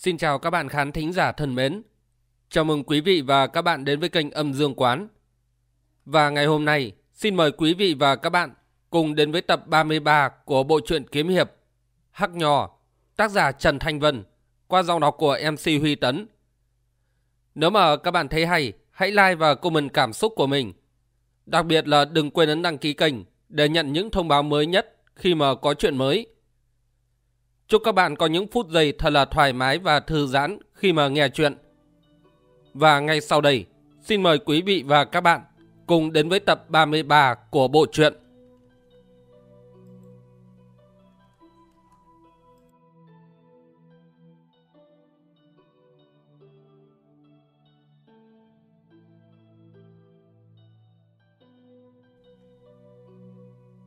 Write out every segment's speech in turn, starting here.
Xin chào các bạn khán thính giả thân mến. Chào mừng quý vị và các bạn đến với kênh Âm Dương Quán. Và ngày hôm nay, xin mời quý vị và các bạn cùng đến với tập 33 của bộ truyện kiếm hiệp Hắc Nhỏ tác giả Trần Thanh Vân, qua giọng đọc của MC Huy Tấn. Nếu mà các bạn thấy hay, hãy like và comment cảm xúc của mình. Đặc biệt là đừng quên ấn đăng ký kênh để nhận những thông báo mới nhất khi mà có chuyện mới. Chúc các bạn có những phút giây thật là thoải mái và thư giãn khi mà nghe chuyện. Và ngay sau đây, xin mời quý vị và các bạn cùng đến với tập 33 của bộ truyện.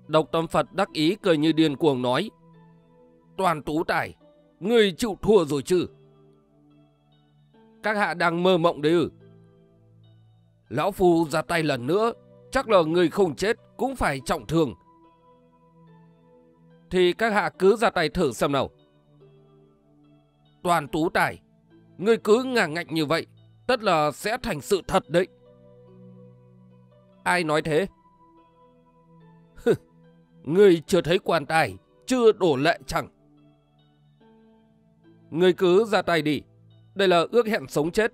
Độc tâm Phật đắc ý cười như điên cuồng nói Toàn tú tài, người chịu thua rồi chứ? Các hạ đang mơ mộng đấy ư? Lão Phu ra tay lần nữa, chắc là người không chết cũng phải trọng thương. Thì các hạ cứ ra tay thử xem nào. Toàn tú tài, người cứ ngả ngạnh như vậy, tất là sẽ thành sự thật đấy. Ai nói thế? người chưa thấy quan tài, chưa đổ lệ chẳng. Người cứ ra tay đi. Đây là ước hẹn sống chết.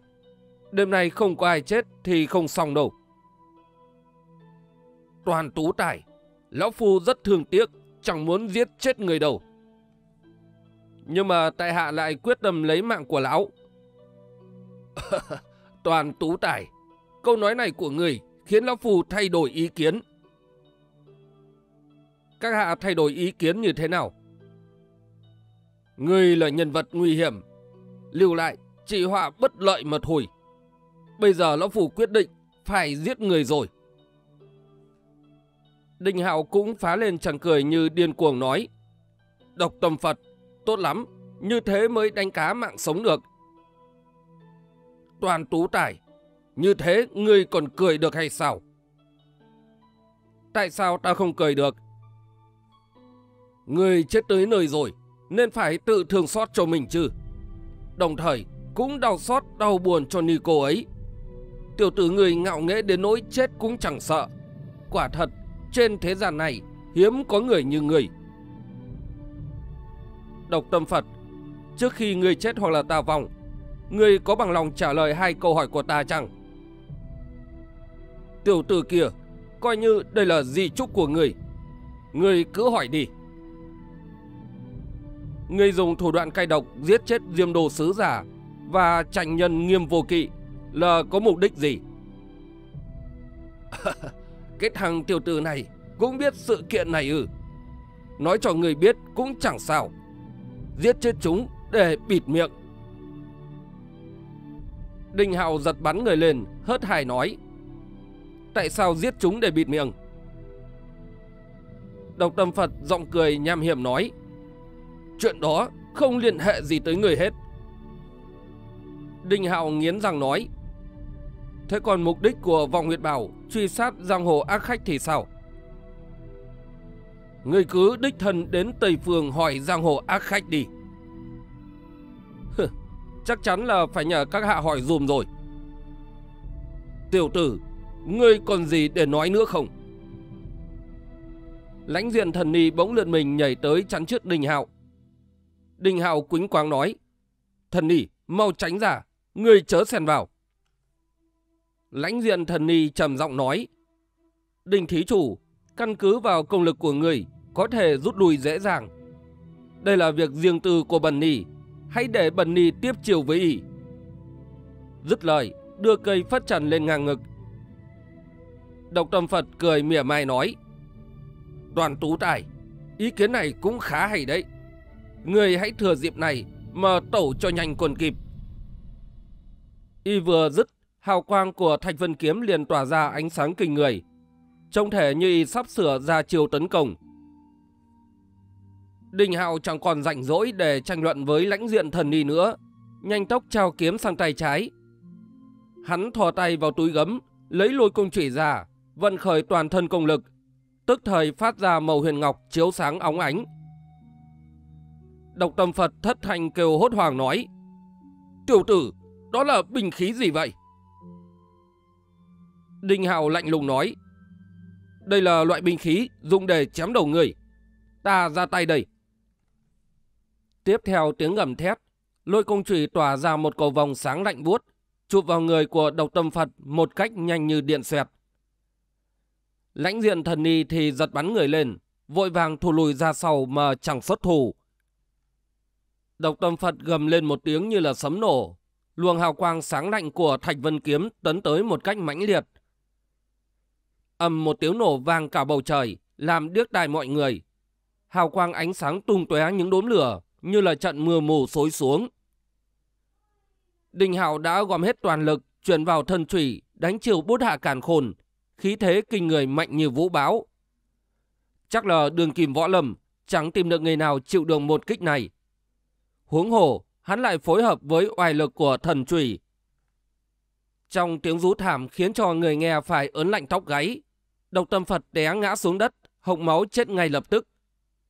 Đêm nay không có ai chết thì không xong đâu. Toàn tú tài. Lão Phu rất thương tiếc. Chẳng muốn giết chết người đâu. Nhưng mà tại hạ lại quyết tâm lấy mạng của lão. Toàn tú tài. Câu nói này của người khiến Lão Phu thay đổi ý kiến. Các hạ thay đổi ý kiến như thế nào? Ngươi là nhân vật nguy hiểm. Lưu lại, trị họa bất lợi mật hồi. Bây giờ lão phủ quyết định phải giết người rồi. Đinh Hạo cũng phá lên chẳng cười như điên cuồng nói. Độc tâm Phật, tốt lắm, như thế mới đánh cá mạng sống được. Toàn tú tải, như thế ngươi còn cười được hay sao? Tại sao ta không cười được? Ngươi chết tới nơi rồi, nên phải tự thương xót cho mình chứ. Đồng thời, cũng đau xót đau buồn cho Nico ấy. Tiểu tử người ngạo nghễ đến nỗi chết cũng chẳng sợ. Quả thật, trên thế gian này hiếm có người như người. Độc tâm Phật, trước khi người chết hoặc là ta vòng, người có bằng lòng trả lời hai câu hỏi của ta chẳng? Tiểu tử kia, coi như đây là di chúc của người. Người cứ hỏi đi. Người dùng thủ đoạn cay độc giết chết diêm đồ sứ giả và trành nhân nghiêm vô kỵ là có mục đích gì? Kết thằng tiểu tử này cũng biết sự kiện này ư? Nói cho người biết cũng chẳng sao. Giết chết chúng để bịt miệng. Đinh Hạo giật bắn người lên, hớt hải nói. Tại sao giết chúng để bịt miệng? Độc tâm Phật giọng cười nham hiểm nói. Chuyện đó không liên hệ gì tới người hết. Đinh Hạo nghiến răng nói. Thế còn mục đích của vòng huyệt bảo truy sát giang hồ ác khách thì sao? Người cứ đích thân đến Tây Phương hỏi giang hồ ác khách đi. Hừ, chắc chắn là phải nhờ các hạ hỏi dùm rồi. Tiểu tử, ngươi còn gì để nói nữa không? Lãnh diện thần ni bỗng lượn mình nhảy tới chắn trước đình hạo Đình Hạo quính Quang nói. Thần nỉ, mau tránh ra, người chớ xen vào. Lãnh diện thần ni trầm giọng nói. Đình thí chủ, căn cứ vào công lực của người, có thể rút lui dễ dàng. Đây là việc riêng tư của Bần Nì, hãy để Bần Nì tiếp chiều với ỷ. Dứt lời, đưa cây phất trần lên ngang ngực. Độc tâm Phật cười mỉa mai nói. Đoàn tú tài, ý kiến này cũng khá hay đấy. Người hãy thừa dịp này mà tẩu cho nhanh quần kịp. Y vừa dứt, hào quang của Thạch Vân Kiếm liền tỏa ra ánh sáng kinh người. Trông thể như y sắp sửa ra chiều tấn công. Đình Hạo chẳng còn rảnh rỗi để tranh luận với lãnh diện thần y nữa. Nhanh tốc trao kiếm sang tay trái. Hắn thò tay vào túi gấm, lấy lôi cung chỉ ra, vận khởi toàn thân công lực. Tức thời phát ra màu huyền ngọc chiếu sáng óng ánh. Độc tâm Phật thất thành kêu hốt hoảng nói. Tiểu tử, đó là bình khí gì vậy? Đinh hào lạnh lùng nói. Đây là loại binh khí dùng để chém đầu người. Ta ra tay đây. Tiếp theo tiếng ngầm thét, lôi công trùy tỏa ra một cầu vòng sáng lạnh buốt, chụp vào người của độc tâm Phật một cách nhanh như điện xoẹt. Lãnh diện thần ni thì giật bắn người lên, vội vàng thù lùi ra sau mà chẳng xuất thủ, Độc tâm Phật gầm lên một tiếng như là sấm nổ. Luồng hào quang sáng lạnh của Thạch Vân Kiếm tấn tới một cách mãnh liệt. Âm một tiếng nổ vang cả bầu trời, làm điếc tai mọi người. Hào quang ánh sáng tung tóe những đốm lửa như là trận mưa mù xối xuống. Đình Hạo đã gom hết toàn lực, chuyển vào thân thủy đánh chiều bút hạ càn khôn, khí thế kinh người mạnh như vũ báo. Chắc là đường kìm võ lầm, chẳng tìm được người nào chịu được một kích này. Huống hồ, hắn lại phối hợp với oai lực của thần trùy. Trong tiếng rú thảm khiến cho người nghe phải ớn lạnh tóc gáy, độc tâm Phật té ngã xuống đất, hộc máu chết ngay lập tức.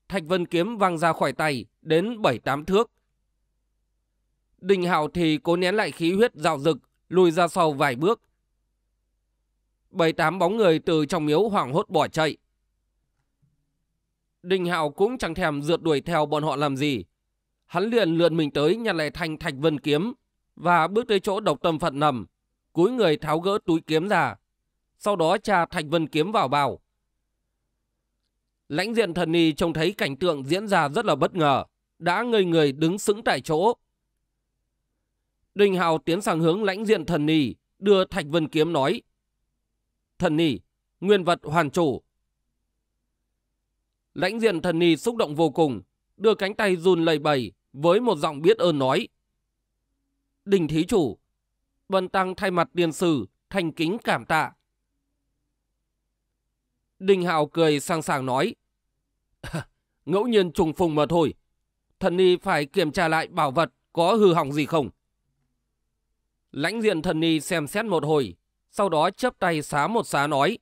Thạch Vân Kiếm văng ra khỏi tay, đến bảy tám thước. Đình Hạo thì cố nén lại khí huyết rào rực, lùi ra sau vài bước. Bảy tám bóng người từ trong miếu hoảng hốt bỏ chạy. Đình Hạo cũng chẳng thèm rượt đuổi theo bọn họ làm gì, Hắn liền lượn mình tới nhặt lại thanh thạch vân kiếm và bước tới chỗ độc tâm phận nằm, cúi người tháo gỡ túi kiếm ra, sau đó tra thạch vân kiếm vào bao Lãnh diện thần ni trông thấy cảnh tượng diễn ra rất là bất ngờ, đã ngây người đứng sững tại chỗ. Đình Hào tiến sang hướng lãnh diện thần ni, đưa thạch vân kiếm nói. Thần ni, nguyên vật hoàn chủ. Lãnh diện thần ni xúc động vô cùng, đưa cánh tay run lầy bầy với một giọng biết ơn nói. Đình thí chủ, bần Tăng thay mặt tiền sử, thành kính cảm tạ. Đình Hạo cười sang sàng nói. Ngẫu nhiên trùng phùng mà thôi. Thần ni phải kiểm tra lại bảo vật có hư hỏng gì không. Lãnh diện thần ni xem xét một hồi, sau đó chấp tay xá một xá nói.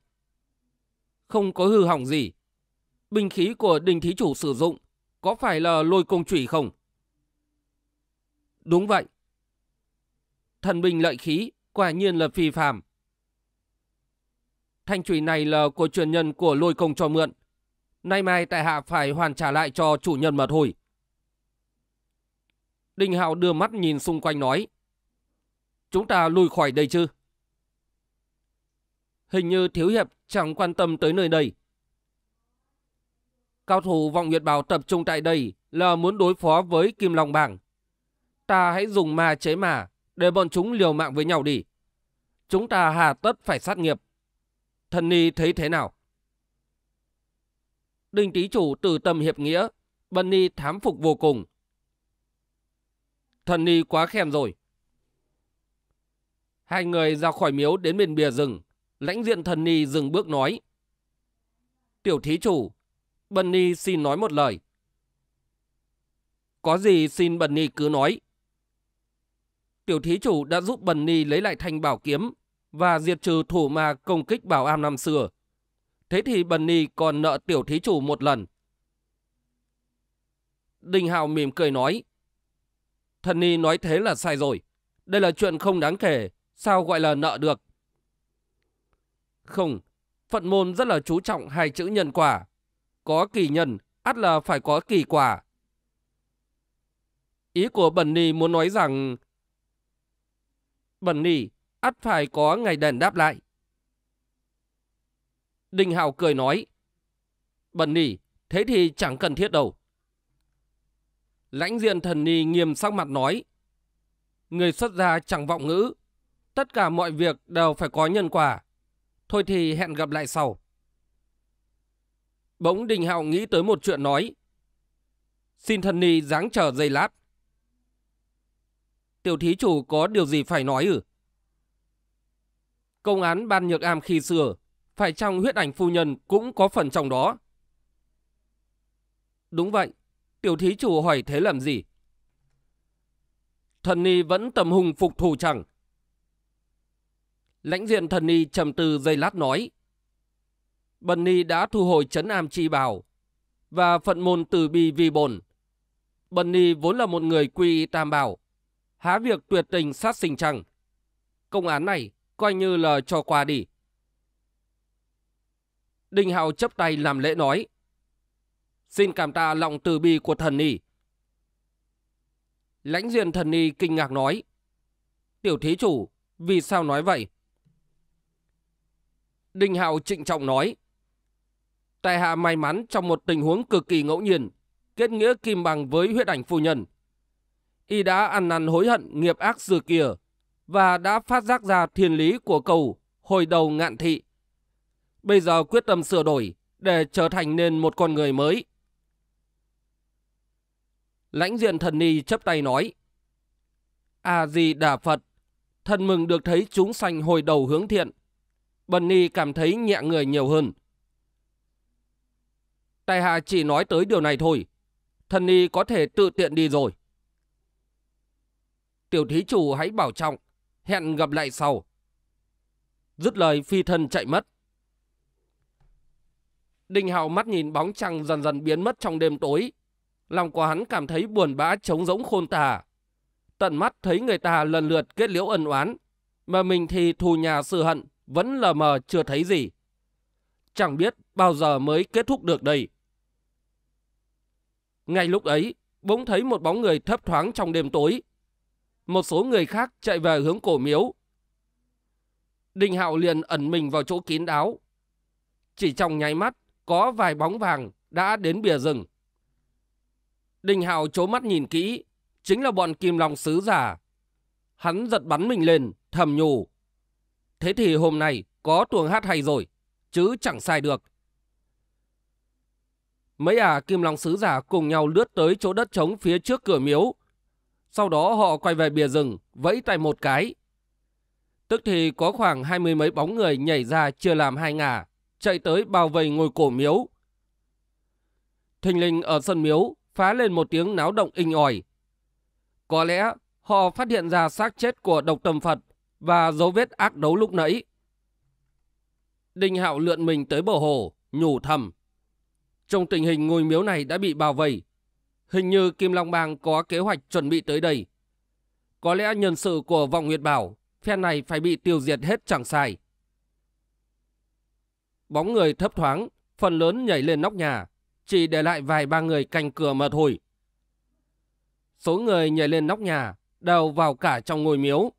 Không có hư hỏng gì. Binh khí của đình thí chủ sử dụng có phải là lôi công chủy không? Đúng vậy. Thần bình lợi khí, quả nhiên là phi phàm. Thanh chủy này là của truyền nhân của lôi công cho mượn. Nay mai tại hạ phải hoàn trả lại cho chủ nhân mà thôi. Đình Hạo đưa mắt nhìn xung quanh nói. Chúng ta lùi khỏi đây chứ? Hình như Thiếu Hiệp chẳng quan tâm tới nơi đây. Cao thủ vọng Nguyệt Bảo tập trung tại đây là muốn đối phó với Kim Long Bảng. Ta hãy dùng ma chế mà để bọn chúng liều mạng với nhau đi. Chúng ta hà tất phải sát nghiệp. Thần Ni thấy thế nào? Đinh Tý Chủ từ tâm hiệp nghĩa, Bần Ni thám phục vô cùng. Thần Ni quá khen rồi. Hai người ra khỏi miếu đến bên bìa rừng, lãnh diện Thần Ni dừng bước nói. Tiểu Thí Chủ, Bunny xin nói một lời. Có gì xin Bunny cứ nói. Tiểu thí chủ đã giúp Bunny lấy lại thanh bảo kiếm và diệt trừ thủ ma công kích bảo am năm xưa. Thế thì Bunny còn nợ tiểu thí chủ một lần. Đinh Hào mỉm cười nói. Thần Ni nói thế là sai rồi. Đây là chuyện không đáng kể. Sao gọi là nợ được? Không. Phận môn rất là chú trọng hai chữ nhân quả có kỳ nhân, ắt là phải có kỳ quả. Ý của Bẩn Nì muốn nói rằng Bẩn Nì ắt phải có ngày đền đáp lại. Đình Hào cười nói Bẩn Nì, thế thì chẳng cần thiết đâu. Lãnh diện thần Nì nghiêm sắc mặt nói Người xuất gia chẳng vọng ngữ, tất cả mọi việc đều phải có nhân quả. Thôi thì hẹn gặp lại sau. Bỗng Đình Hạo nghĩ tới một chuyện nói. Xin thần ni dáng chờ giây lát. Tiểu thí chủ có điều gì phải nói ư? Công án ban nhược am khi xưa, phải trong huyết ảnh phu nhân cũng có phần trong đó. Đúng vậy, tiểu thí chủ hỏi thế làm gì? Thần ni vẫn tầm hùng phục thù chẳng? Lãnh diện thần ni trầm tư giây lát nói. Bần Ni đã thu hồi chấn am chi bào và phận môn từ bi vi bổn. Bần Ni vốn là một người quy tam bảo, há việc tuyệt tình sát sinh chăng. Công án này coi như là cho qua đi. Đinh Hạo chấp tay làm lễ nói. Xin cảm tạ lòng từ bi của thần Ni. Lãnh duyên thần Ni kinh ngạc nói. Tiểu thí chủ, vì sao nói vậy? Đinh Hạo trịnh trọng nói tại hạ may mắn trong một tình huống cực kỳ ngẫu nhiên, kết nghĩa kim bằng với huyết ảnh phu nhân. Y đã ăn năn hối hận nghiệp ác xưa kia và đã phát giác ra thiên lý của cầu hồi đầu ngạn thị. Bây giờ quyết tâm sửa đổi để trở thành nên một con người mới. Lãnh diện thần ni chấp tay nói. A-di Đà Phật, thần mừng được thấy chúng sanh hồi đầu hướng thiện. Bần ni cảm thấy nhẹ người nhiều hơn. Tài hạ chỉ nói tới điều này thôi. Thần ni có thể tự tiện đi rồi. Tiểu thí chủ hãy bảo trọng. Hẹn gặp lại sau. Dứt lời phi thân chạy mất. Đinh Hạo mắt nhìn bóng trăng dần dần biến mất trong đêm tối. Lòng của hắn cảm thấy buồn bã trống rỗng khôn tả. Tận mắt thấy người ta lần lượt kết liễu ân oán. Mà mình thì thù nhà sự hận, vẫn lờ mờ chưa thấy gì. Chẳng biết bao giờ mới kết thúc được đây. Ngay lúc ấy, bỗng thấy một bóng người thấp thoáng trong đêm tối. Một số người khác chạy về hướng cổ miếu. Đình Hạo liền ẩn mình vào chỗ kín đáo. Chỉ trong nháy mắt, có vài bóng vàng đã đến bìa rừng. Đình Hạo chố mắt nhìn kỹ, chính là bọn kim long sứ giả. Hắn giật bắn mình lên, thầm nhủ. Thế thì hôm nay có tuồng hát hay rồi, chứ chẳng sai được. Mấy ả à kim long sứ giả cùng nhau lướt tới chỗ đất trống phía trước cửa miếu. Sau đó họ quay về bìa rừng, vẫy tay một cái. Tức thì có khoảng hai mươi mấy bóng người nhảy ra chưa làm hai ngả, chạy tới bao vây ngôi cổ miếu. Thình linh ở sân miếu phá lên một tiếng náo động inh ỏi. Có lẽ họ phát hiện ra xác chết của độc tâm Phật và dấu vết ác đấu lúc nãy. Đinh Hạo lượn mình tới bờ hồ, nhủ thầm. Trong tình hình ngôi miếu này đã bị bảo vây, hình như Kim Long Bang có kế hoạch chuẩn bị tới đây. Có lẽ nhân sự của vòng Nguyệt Bảo, phen này phải bị tiêu diệt hết chẳng sai. Bóng người thấp thoáng, phần lớn nhảy lên nóc nhà, chỉ để lại vài ba người canh cửa mà thôi. Số người nhảy lên nóc nhà, đều vào cả trong ngôi miếu.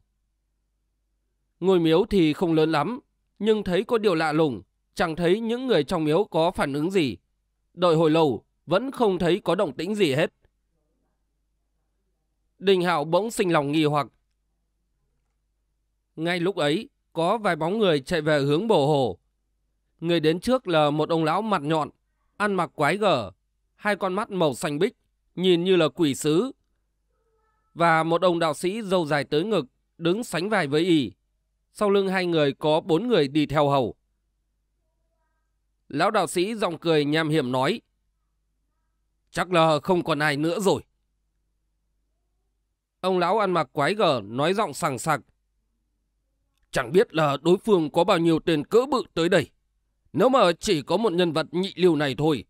Ngôi miếu thì không lớn lắm, nhưng thấy có điều lạ lùng, chẳng thấy những người trong miếu có phản ứng gì đợi hồi lâu, vẫn không thấy có động tĩnh gì hết. Đình Hạo bỗng sinh lòng nghi hoặc. Ngay lúc ấy, có vài bóng người chạy về hướng bồ hồ. Người đến trước là một ông lão mặt nhọn, ăn mặc quái gở, hai con mắt màu xanh bích, nhìn như là quỷ sứ. Và một ông đạo sĩ dâu dài tới ngực, đứng sánh vai với y. Sau lưng hai người có bốn người đi theo hầu. Lão đạo sĩ giọng cười nham hiểm nói. Chắc là không còn ai nữa rồi. Ông lão ăn mặc quái gở nói giọng sằng sặc. Chẳng biết là đối phương có bao nhiêu tiền cỡ bự tới đây. Nếu mà chỉ có một nhân vật nhị lưu này thôi.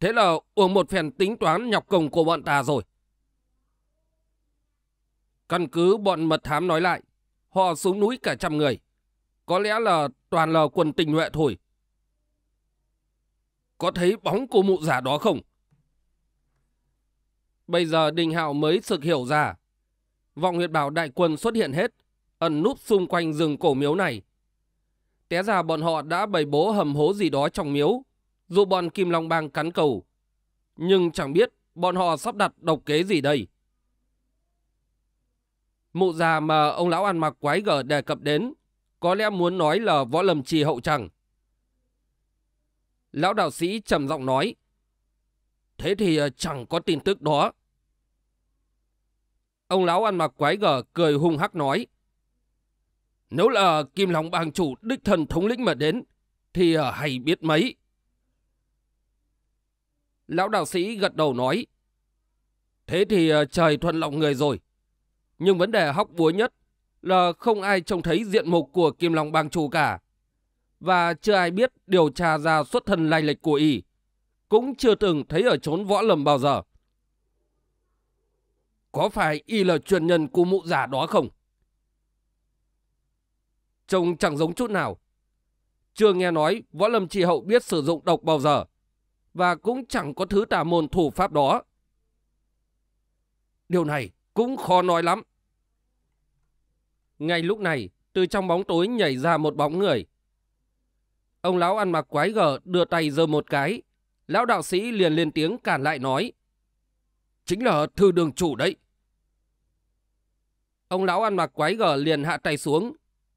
Thế là uống một phen tính toán nhọc công của bọn ta rồi. Căn cứ bọn mật thám nói lại. Họ xuống núi cả trăm người. Có lẽ là toàn là quân tình nhuệ thôi. Có thấy bóng cô mụ già đó không? Bây giờ Đình Hạo mới sực hiểu ra. Vọng huyệt bảo đại quân xuất hiện hết, ẩn núp xung quanh rừng cổ miếu này. Té ra bọn họ đã bày bố hầm hố gì đó trong miếu, dù bọn Kim Long Bang cắn cầu. Nhưng chẳng biết bọn họ sắp đặt độc kế gì đây. Mụ già mà ông lão ăn mặc quái gở đề cập đến, có lẽ muốn nói là võ lầm trì hậu chẳng. Lão đạo sĩ trầm giọng nói. Thế thì ờ, chẳng có tin tức đó. Ông lão ăn mặc quái gở cười hung hắc nói. Nếu là Kim Long bang chủ đích thần thống lĩnh mà đến, thì ờ, hay biết mấy. Lão đạo sĩ gật đầu nói. Thế thì ờ, trời thuận lòng người rồi. Nhưng vấn đề hóc búa nhất là không ai trông thấy diện mục của Kim Long bang chủ cả và chưa ai biết điều tra ra xuất thân lai lịch của y. Cũng chưa từng thấy ở chốn võ lầm bao giờ. Có phải y là truyền nhân của mụ già đó không? Trông chẳng giống chút nào. Chưa nghe nói võ lâm trì hậu biết sử dụng độc bao giờ. Và cũng chẳng có thứ tà môn thủ pháp đó. Điều này cũng khó nói lắm. Ngay lúc này, từ trong bóng tối nhảy ra một bóng người. Ông lão ăn mặc quái gở đưa tay giơ một cái. Lão đạo sĩ liền lên tiếng cản lại nói. Chính là thư đường chủ đấy. Ông lão ăn mặc quái gở liền hạ tay xuống.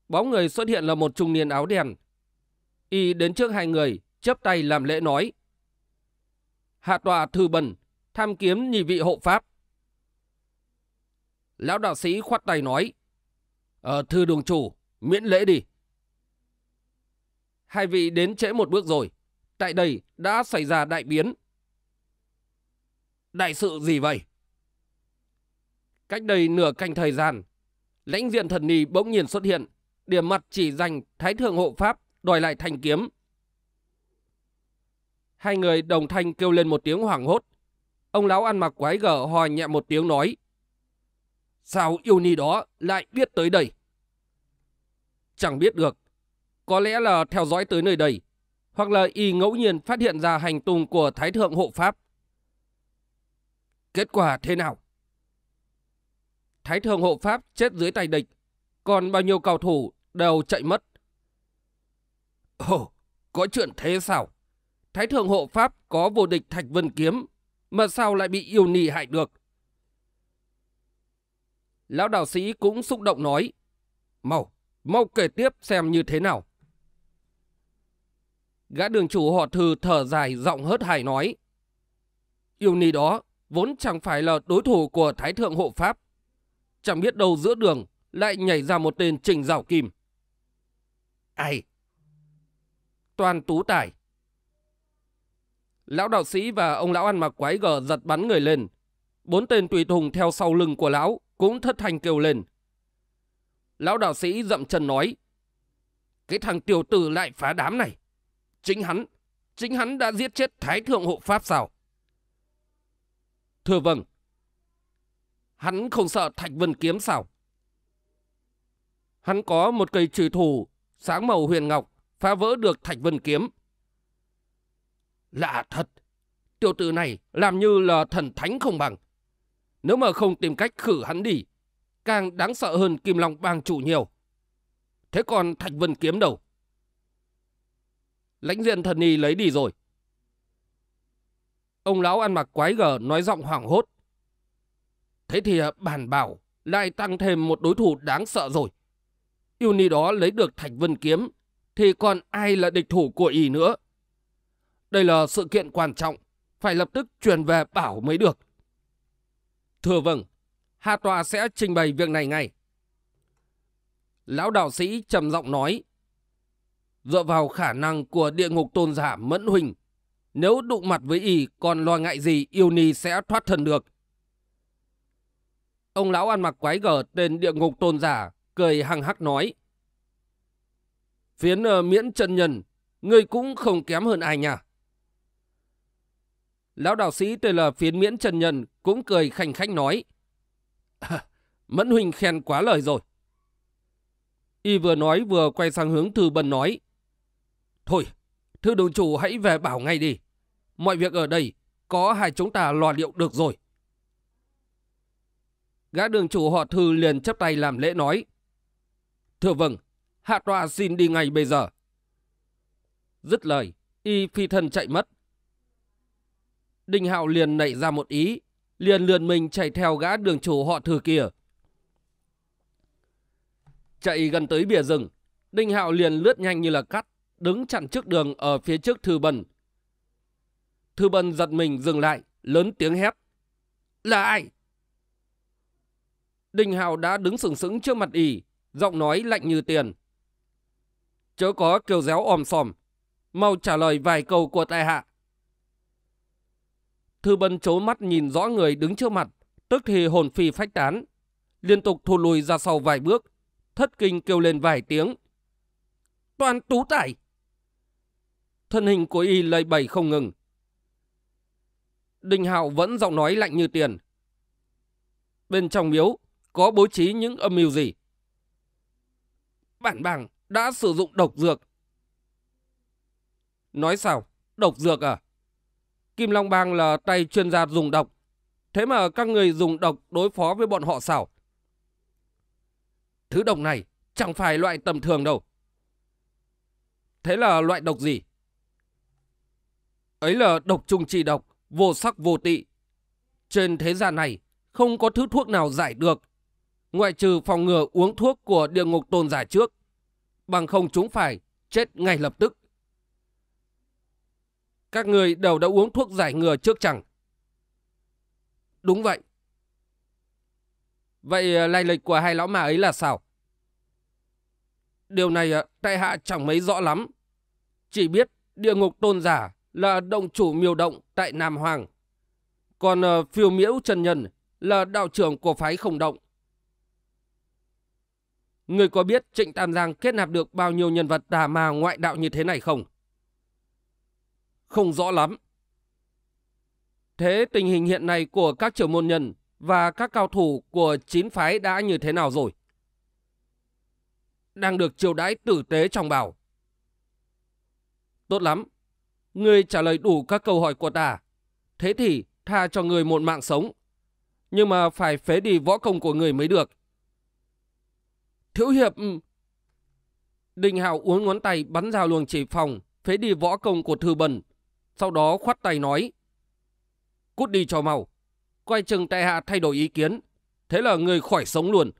Bóng người xuất hiện là một trung niên áo đen. Y đến trước hai người, chấp tay làm lễ nói. Hạ tòa thư bần, tham kiếm nhị vị hộ pháp. Lão đạo sĩ khoát tay nói. Ờ, thư đường chủ, miễn lễ đi. Hai vị đến trễ một bước rồi. Tại đây đã xảy ra đại biến. Đại sự gì vậy? Cách đây nửa canh thời gian, lãnh diện thần ni bỗng nhiên xuất hiện, điểm mặt chỉ dành Thái Thượng Hộ Pháp đòi lại thanh kiếm. Hai người đồng thanh kêu lên một tiếng hoảng hốt. Ông lão ăn mặc quái gở hò nhẹ một tiếng nói. Sao yêu ni đó lại biết tới đây? Chẳng biết được, có lẽ là theo dõi tới nơi đây, hoặc là y ngẫu nhiên phát hiện ra hành tung của Thái Thượng Hộ Pháp. Kết quả thế nào? Thái Thượng Hộ Pháp chết dưới tay địch, còn bao nhiêu cầu thủ đều chạy mất. Ồ, oh, có chuyện thế sao? Thái Thượng Hộ Pháp có vô địch Thạch Vân Kiếm, mà sao lại bị yêu nì hại được? Lão đạo sĩ cũng xúc động nói, mau, mau kể tiếp xem như thế nào. Gã đường chủ họ thư thở dài giọng hớt hải nói. Yêu ni đó vốn chẳng phải là đối thủ của Thái Thượng Hộ Pháp. Chẳng biết đâu giữa đường lại nhảy ra một tên trình rào kim. Ai? Toàn tú tải. Lão đạo sĩ và ông lão ăn mặc quái gở giật bắn người lên. Bốn tên tùy thùng theo sau lưng của lão cũng thất thanh kêu lên. Lão đạo sĩ dậm chân nói. Cái thằng tiểu tử lại phá đám này. Chính hắn, chính hắn đã giết chết Thái Thượng Hộ Pháp sao? Thưa vâng. Hắn không sợ Thạch Vân Kiếm sao? Hắn có một cây trùy thủ sáng màu huyền ngọc phá vỡ được Thạch Vân Kiếm. Lạ thật, tiểu tử này làm như là thần thánh không bằng. Nếu mà không tìm cách khử hắn đi, càng đáng sợ hơn Kim Long Bang chủ nhiều. Thế còn Thạch Vân Kiếm đâu? lãnh diện thần y lấy đi rồi. Ông lão ăn mặc quái gở nói giọng hoảng hốt. Thế thì à, bản bảo lại tăng thêm một đối thủ đáng sợ rồi. Yêu ni đó lấy được Thạch Vân Kiếm thì còn ai là địch thủ của y nữa. Đây là sự kiện quan trọng, phải lập tức truyền về bảo mới được. Thưa vâng, Hạ Tòa sẽ trình bày việc này ngay. Lão đạo sĩ trầm giọng nói, Dựa vào khả năng của địa ngục tôn giả Mẫn Huỳnh, nếu đụng mặt với y còn lo ngại gì yêu ni sẽ thoát thần được. Ông lão ăn mặc quái gở tên địa ngục tôn giả, cười hăng hắc nói. Phiến uh, miễn chân nhân, ngươi cũng không kém hơn ai nhỉ? Lão đạo sĩ tên là phiến miễn chân nhân cũng cười khanh khách nói. Mẫn Huỳnh khen quá lời rồi. Y vừa nói vừa quay sang hướng Thư bần nói. Thôi, thư đồn chủ hãy về bảo ngay đi. Mọi việc ở đây có hai chúng ta lo liệu được rồi. Gã đường chủ họ thư liền chấp tay làm lễ nói. Thưa vâng, hạ tọa xin đi ngay bây giờ. Dứt lời, y phi thân chạy mất. đinh Hạo liền nảy ra một ý, liền lườn mình chạy theo gã đường chủ họ thư kia. Chạy gần tới bìa rừng, Đinh Hạo liền lướt nhanh như là cắt, đứng chặn trước đường ở phía trước Thư Bần. Thư Bần giật mình dừng lại, lớn tiếng hét. Là ai? Đình Hào đã đứng sừng sững trước mặt ỉ, giọng nói lạnh như tiền. Chớ có kêu réo om sòm, mau trả lời vài câu của tại hạ. Thư Bân chố mắt nhìn rõ người đứng trước mặt, tức thì hồn phi phách tán, liên tục thù lùi ra sau vài bước, thất kinh kêu lên vài tiếng. Toàn tú tải! thân hình của y lây bầy không ngừng. Đinh Hạo vẫn giọng nói lạnh như tiền. Bên trong miếu có bố trí những âm mưu gì? Bản bàng đã sử dụng độc dược. Nói sao? Độc dược à? Kim Long Bang là tay chuyên gia dùng độc. Thế mà các người dùng độc đối phó với bọn họ sao? Thứ độc này chẳng phải loại tầm thường đâu. Thế là loại độc gì? Ấy là độc trùng trị độc, vô sắc vô tị. Trên thế gian này, không có thứ thuốc nào giải được. Ngoại trừ phòng ngừa uống thuốc của địa ngục tôn giả trước. Bằng không chúng phải, chết ngay lập tức. Các người đều đã uống thuốc giải ngừa trước chẳng? Đúng vậy. Vậy à, lai lịch của hai lão mà ấy là sao? Điều này à, tại hạ chẳng mấy rõ lắm. Chỉ biết địa ngục tôn giả là động chủ miêu động tại Nam Hoàng. Còn ờ, phiêu miễu chân nhân là đạo trưởng của phái không động. Người có biết Trịnh Tam Giang kết nạp được bao nhiêu nhân vật tà ma ngoại đạo như thế này không? Không rõ lắm. Thế tình hình hiện nay của các trưởng môn nhân và các cao thủ của chín phái đã như thế nào rồi? Đang được chiều đãi tử tế trong bảo. Tốt lắm, Ngươi trả lời đủ các câu hỏi của ta. Thế thì tha cho người một mạng sống. Nhưng mà phải phế đi võ công của người mới được. Thiếu hiệp... Ừ. Đình Hạo uốn ngón tay bắn ra luồng chỉ phòng, phế đi võ công của Thư Bần. Sau đó khoát tay nói. Cút đi cho mau. Quay chừng tại hạ thay đổi ý kiến. Thế là người khỏi sống luôn.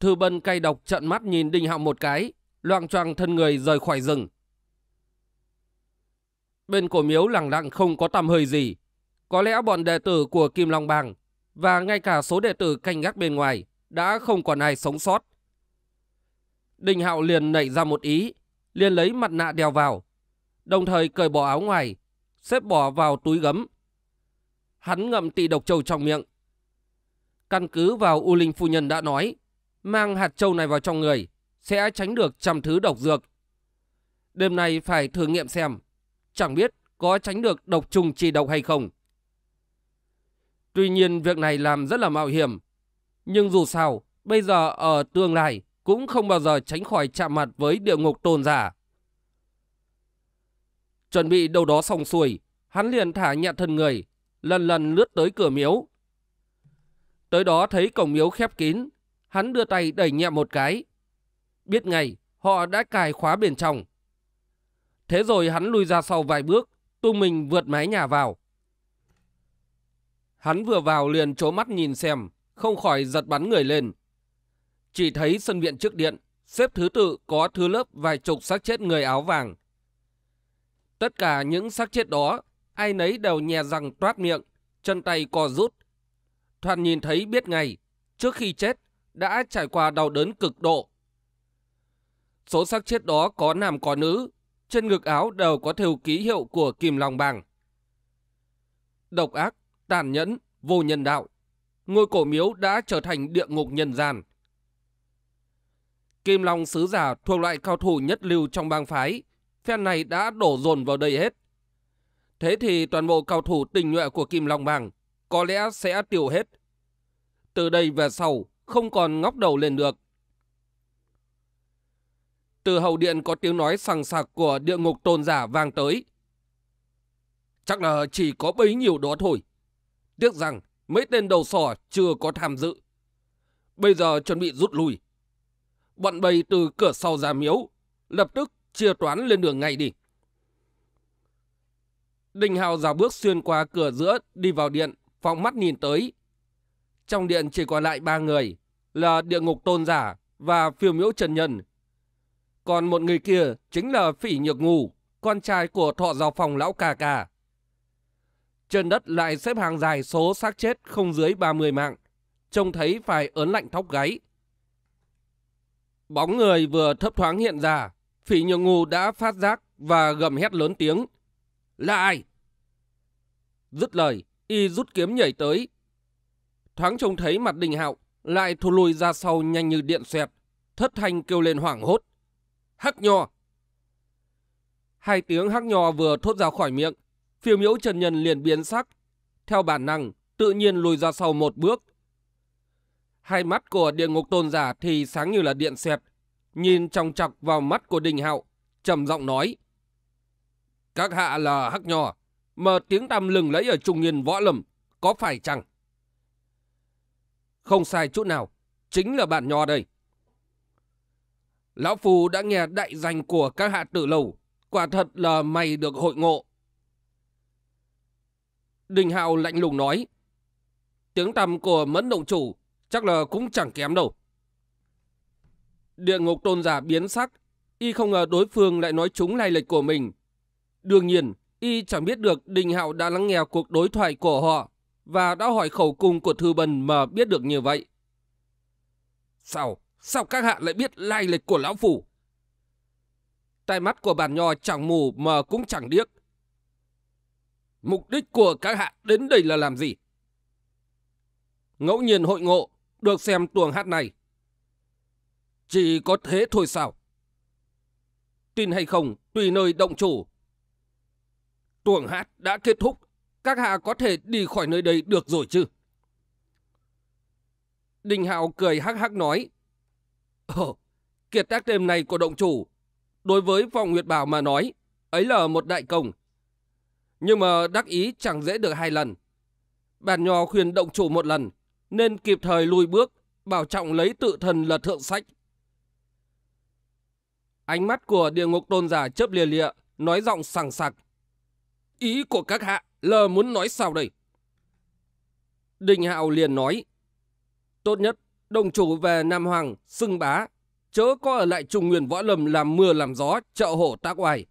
Thư Bần cay độc trận mắt nhìn Đinh Hạo một cái, loang choang thân người rời khỏi rừng bên cổ miếu lặng lặng không có tầm hơi gì. Có lẽ bọn đệ tử của Kim Long Bang và ngay cả số đệ tử canh gác bên ngoài đã không còn ai sống sót. Đình Hạo liền nảy ra một ý, liền lấy mặt nạ đeo vào, đồng thời cởi bỏ áo ngoài, xếp bỏ vào túi gấm. Hắn ngậm tị độc châu trong miệng. Căn cứ vào U Linh Phu Nhân đã nói, mang hạt châu này vào trong người sẽ tránh được trăm thứ độc dược. Đêm nay phải thử nghiệm xem chẳng biết có tránh được độc trùng trì độc hay không. Tuy nhiên việc này làm rất là mạo hiểm. Nhưng dù sao, bây giờ ở tương lai cũng không bao giờ tránh khỏi chạm mặt với địa ngục tồn giả. Chuẩn bị đâu đó xong xuôi, hắn liền thả nhẹ thân người, lần lần lướt tới cửa miếu. Tới đó thấy cổng miếu khép kín, hắn đưa tay đẩy nhẹ một cái. Biết ngay, họ đã cài khóa bên trong. Thế rồi hắn lui ra sau vài bước, tung mình vượt mái nhà vào. Hắn vừa vào liền trố mắt nhìn xem, không khỏi giật bắn người lên. Chỉ thấy sân viện trước điện, xếp thứ tự có thứ lớp vài chục xác chết người áo vàng. Tất cả những xác chết đó, ai nấy đều nhè răng toát miệng, chân tay co rút. Thoàn nhìn thấy biết ngay, trước khi chết, đã trải qua đau đớn cực độ. Số xác chết đó có nam có nữ, trên ngực áo đều có thêu ký hiệu của Kim Long Bàng. Độc ác, tàn nhẫn, vô nhân đạo. Ngôi cổ miếu đã trở thành địa ngục nhân gian. Kim Long Sứ Giả thuộc loại cao thủ nhất lưu trong bang phái. Phen này đã đổ dồn vào đây hết. Thế thì toàn bộ cao thủ tình nhuệ của Kim Long Bàng có lẽ sẽ tiêu hết. Từ đây về sau, không còn ngóc đầu lên được từ hậu điện có tiếng nói sằng sặc của địa ngục tôn giả vang tới. Chắc là chỉ có bấy nhiêu đó thôi. Tiếc rằng mấy tên đầu sò chưa có tham dự. Bây giờ chuẩn bị rút lui. Bọn bầy từ cửa sau ra miếu, lập tức chia toán lên đường ngay đi. Đình Hào rào bước xuyên qua cửa giữa đi vào điện, phóng mắt nhìn tới. Trong điện chỉ còn lại ba người, là địa ngục tôn giả và phiêu miễu trần nhân còn một người kia chính là Phỉ Nhược Ngù, con trai của thọ giáo phòng lão cà cà. Trên đất lại xếp hàng dài số xác chết không dưới 30 mạng, trông thấy phải ớn lạnh thóc gáy. Bóng người vừa thấp thoáng hiện ra, Phỉ Nhược Ngù đã phát giác và gầm hét lớn tiếng. Là ai? Dứt lời, y rút kiếm nhảy tới. Thoáng trông thấy mặt đình hạo, lại thu lùi ra sau nhanh như điện xẹt thất thanh kêu lên hoảng hốt. Hắc nho! Hai tiếng hắc nho vừa thốt ra khỏi miệng, phiêu miễu trần nhân liền biến sắc. Theo bản năng, tự nhiên lùi ra sau một bước. Hai mắt của địa ngục tôn giả thì sáng như là điện xẹt, nhìn trong chọc vào mắt của đình hạo, trầm giọng nói. Các hạ là hắc nho, mà tiếng tăm lừng lẫy ở trung niên võ lầm, có phải chăng? Không sai chút nào, chính là bạn nho đây. Lão Phu đã nghe đại danh của các hạ tử lầu. Quả thật là mày được hội ngộ. Đình Hạo lạnh lùng nói. Tiếng tầm của mẫn động chủ chắc là cũng chẳng kém đâu. Địa ngục tôn giả biến sắc. Y không ngờ đối phương lại nói trúng lai lịch của mình. Đương nhiên, Y chẳng biết được Đình Hạo đã lắng nghe cuộc đối thoại của họ và đã hỏi khẩu cung của Thư Bần mà biết được như vậy. Sao? Sao các hạ lại biết lai lịch của lão phủ? Tai mắt của bản nho chẳng mù mà cũng chẳng điếc. Mục đích của các hạ đến đây là làm gì? Ngẫu nhiên hội ngộ, được xem tuồng hát này. Chỉ có thế thôi sao? Tin hay không, tùy nơi động chủ. Tuồng hát đã kết thúc, các hạ có thể đi khỏi nơi đây được rồi chứ? Đình Hạo cười hắc hắc nói, Ồ, kiệt tác đêm này của động chủ, đối với vòng Nguyệt Bảo mà nói, ấy là một đại công. Nhưng mà đắc ý chẳng dễ được hai lần. Bàn nho khuyên động chủ một lần, nên kịp thời lùi bước, bảo trọng lấy tự thần là thượng sách. Ánh mắt của địa ngục tôn giả chớp lìa lịa, nói giọng sảng sặc. Ý của các hạ là muốn nói sao đây? Đình Hạo liền nói. Tốt nhất đồng chủ về Nam Hoàng, xưng bá, chớ có ở lại trung nguyên võ lầm làm mưa làm gió, trợ hổ tác oai.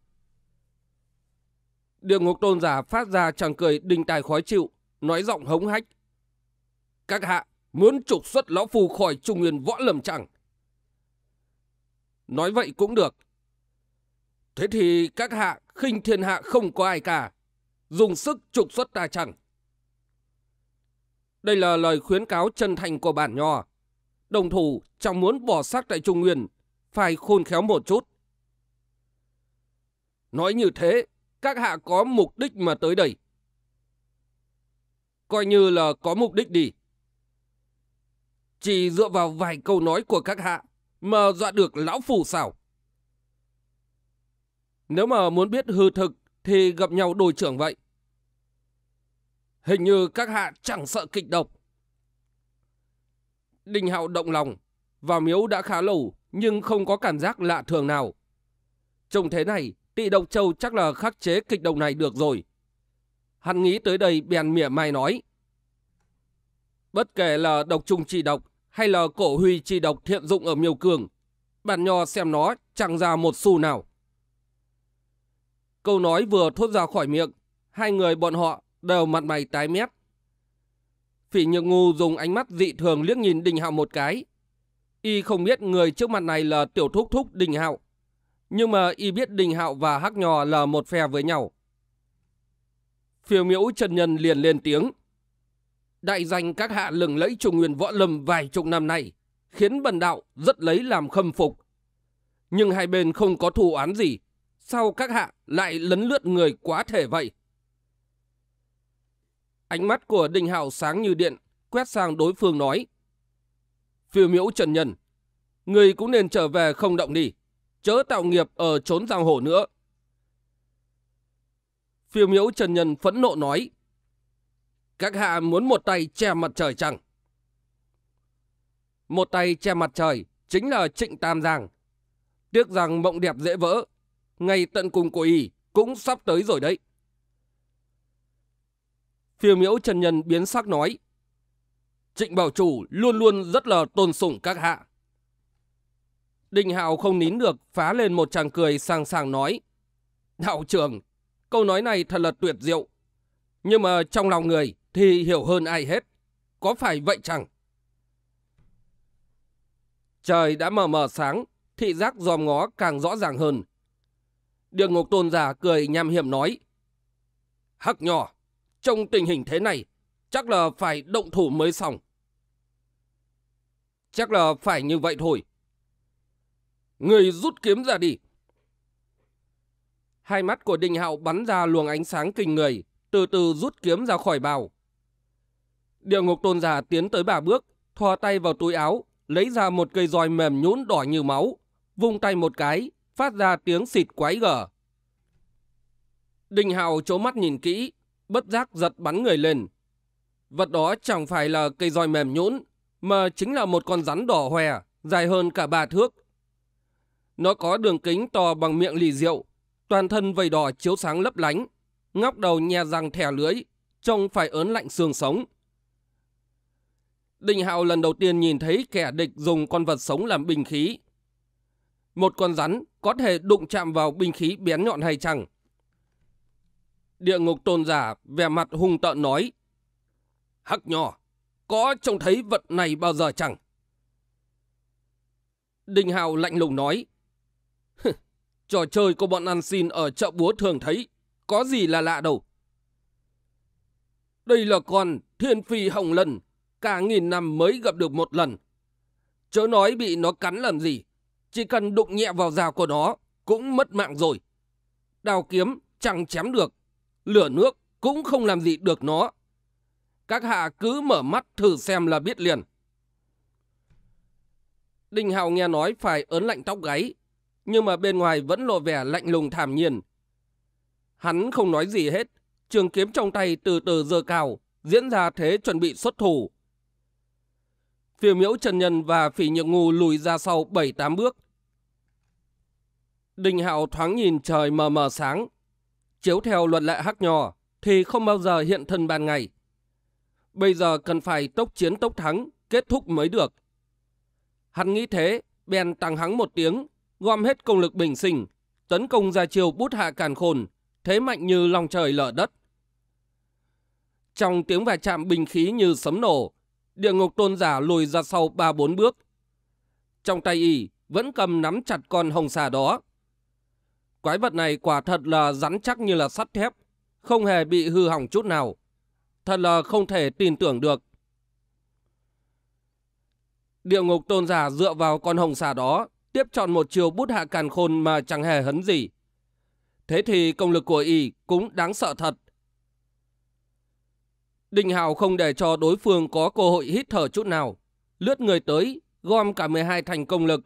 Địa ngục tôn giả phát ra chàng cười đinh tài khói chịu, nói giọng hống hách. Các hạ, muốn trục xuất lão phù khỏi trung nguyên võ lầm chẳng? Nói vậy cũng được. Thế thì các hạ khinh thiên hạ không có ai cả. Dùng sức trục xuất ta chẳng. Đây là lời khuyến cáo chân thành của bản nho đồng thủ chẳng muốn bỏ xác tại Trung Nguyên, phải khôn khéo một chút. Nói như thế, các hạ có mục đích mà tới đây. Coi như là có mục đích đi. Chỉ dựa vào vài câu nói của các hạ mà dọa được lão phủ sao? Nếu mà muốn biết hư thực thì gặp nhau đôi trưởng vậy. Hình như các hạ chẳng sợ kịch độc. Đình Hạo động lòng, vào miếu đã khá lâu nhưng không có cảm giác lạ thường nào. Trông thế này, tị độc châu chắc là khắc chế kịch độc này được rồi. Hắn nghĩ tới đây bèn mỉa mai nói. Bất kể là độc trùng trị độc hay là cổ huy trị độc thiện dụng ở miêu cường, bản nho xem nó chẳng ra một xu nào. Câu nói vừa thốt ra khỏi miệng, hai người bọn họ đều mặt mày tái mét, Phỉ Nhược Ngu dùng ánh mắt dị thường liếc nhìn Đình Hạo một cái. Y không biết người trước mặt này là Tiểu Thúc Thúc Đình Hạo. Nhưng mà Y biết Đình Hạo và Hắc Nhò là một phe với nhau. Phiêu miễu Trần Nhân liền lên tiếng. Đại danh các hạ lừng lẫy trùng nguyên võ lâm vài chục năm nay, khiến bần đạo rất lấy làm khâm phục. Nhưng hai bên không có thù án gì, sao các hạ lại lấn lướt người quá thể vậy? Ánh mắt của Đinh Hạo sáng như điện, quét sang đối phương nói. Phiêu miễu trần nhân, người cũng nên trở về không động đi, chớ tạo nghiệp ở trốn giang hồ nữa. Phiêu miễu trần nhân phẫn nộ nói. Các hạ muốn một tay che mặt trời chẳng? Một tay che mặt trời chính là trịnh tam giang. Tiếc rằng mộng đẹp dễ vỡ, ngay tận cùng của y cũng sắp tới rồi đấy phiêu miễu trần nhân biến sắc nói. Trịnh bảo chủ luôn luôn rất là tôn sủng các hạ. Đình hạo không nín được phá lên một chàng cười sang sàng nói. Đạo trưởng, câu nói này thật là tuyệt diệu. Nhưng mà trong lòng người thì hiểu hơn ai hết. Có phải vậy chẳng? Trời đã mờ mờ sáng, thị giác dòm ngó càng rõ ràng hơn. Địa ngục tôn giả cười nham hiểm nói. Hắc nhỏ, trong tình hình thế này, chắc là phải động thủ mới xong. Chắc là phải như vậy thôi. Người rút kiếm ra đi. Hai mắt của Đình Hạo bắn ra luồng ánh sáng kinh người, từ từ rút kiếm ra khỏi bào. Địa ngục tôn giả tiến tới bà bước, thoa tay vào túi áo, lấy ra một cây roi mềm nhún đỏ như máu, vung tay một cái, phát ra tiếng xịt quái gở. Đình Hạo chố mắt nhìn kỹ, bất giác giật bắn người lên. Vật đó chẳng phải là cây roi mềm nhũn, mà chính là một con rắn đỏ hòe, dài hơn cả ba thước. Nó có đường kính to bằng miệng lì rượu, toàn thân vầy đỏ chiếu sáng lấp lánh, ngóc đầu nhè răng thẻ lưới, trông phải ớn lạnh xương sống. Đình Hạo lần đầu tiên nhìn thấy kẻ địch dùng con vật sống làm binh khí. Một con rắn có thể đụng chạm vào binh khí bén nhọn hay chẳng. Địa ngục tôn giả vẻ mặt hung tợn nói. Hắc nhỏ, có trông thấy vật này bao giờ chẳng? Đình Hào lạnh lùng nói. Trò chơi của bọn ăn xin ở chợ búa thường thấy, có gì là lạ đâu. Đây là con thiên phi hồng lần, cả nghìn năm mới gặp được một lần. Chớ nói bị nó cắn làm gì, chỉ cần đụng nhẹ vào rào của nó cũng mất mạng rồi. Đào kiếm chẳng chém được, lửa nước cũng không làm gì được nó. Các hạ cứ mở mắt thử xem là biết liền. Đình Hào nghe nói phải ớn lạnh tóc gáy, nhưng mà bên ngoài vẫn lộ vẻ lạnh lùng thảm nhiên. Hắn không nói gì hết, trường kiếm trong tay từ từ dơ cao, diễn ra thế chuẩn bị xuất thủ. Phiêu miễu Trần Nhân và Phỉ nhượng Ngu lùi ra sau 7-8 bước. Đình Hạo thoáng nhìn trời mờ mờ sáng, chiếu theo luật lệ hắc nhò thì không bao giờ hiện thân ban ngày. Bây giờ cần phải tốc chiến tốc thắng, kết thúc mới được. Hắn nghĩ thế, bèn tăng hắng một tiếng, gom hết công lực bình sinh, tấn công ra chiều bút hạ càn khôn, thế mạnh như lòng trời lở đất. Trong tiếng va chạm bình khí như sấm nổ, địa ngục tôn giả lùi ra sau ba bốn bước. Trong tay y vẫn cầm nắm chặt con hồng xà đó, Quái vật này quả thật là rắn chắc như là sắt thép, không hề bị hư hỏng chút nào. Thật là không thể tin tưởng được. Địa ngục tôn giả dựa vào con hồng xà đó, tiếp chọn một chiều bút hạ càn khôn mà chẳng hề hấn gì. Thế thì công lực của y cũng đáng sợ thật. Đình Hào không để cho đối phương có cơ hội hít thở chút nào. Lướt người tới, gom cả 12 thành công lực.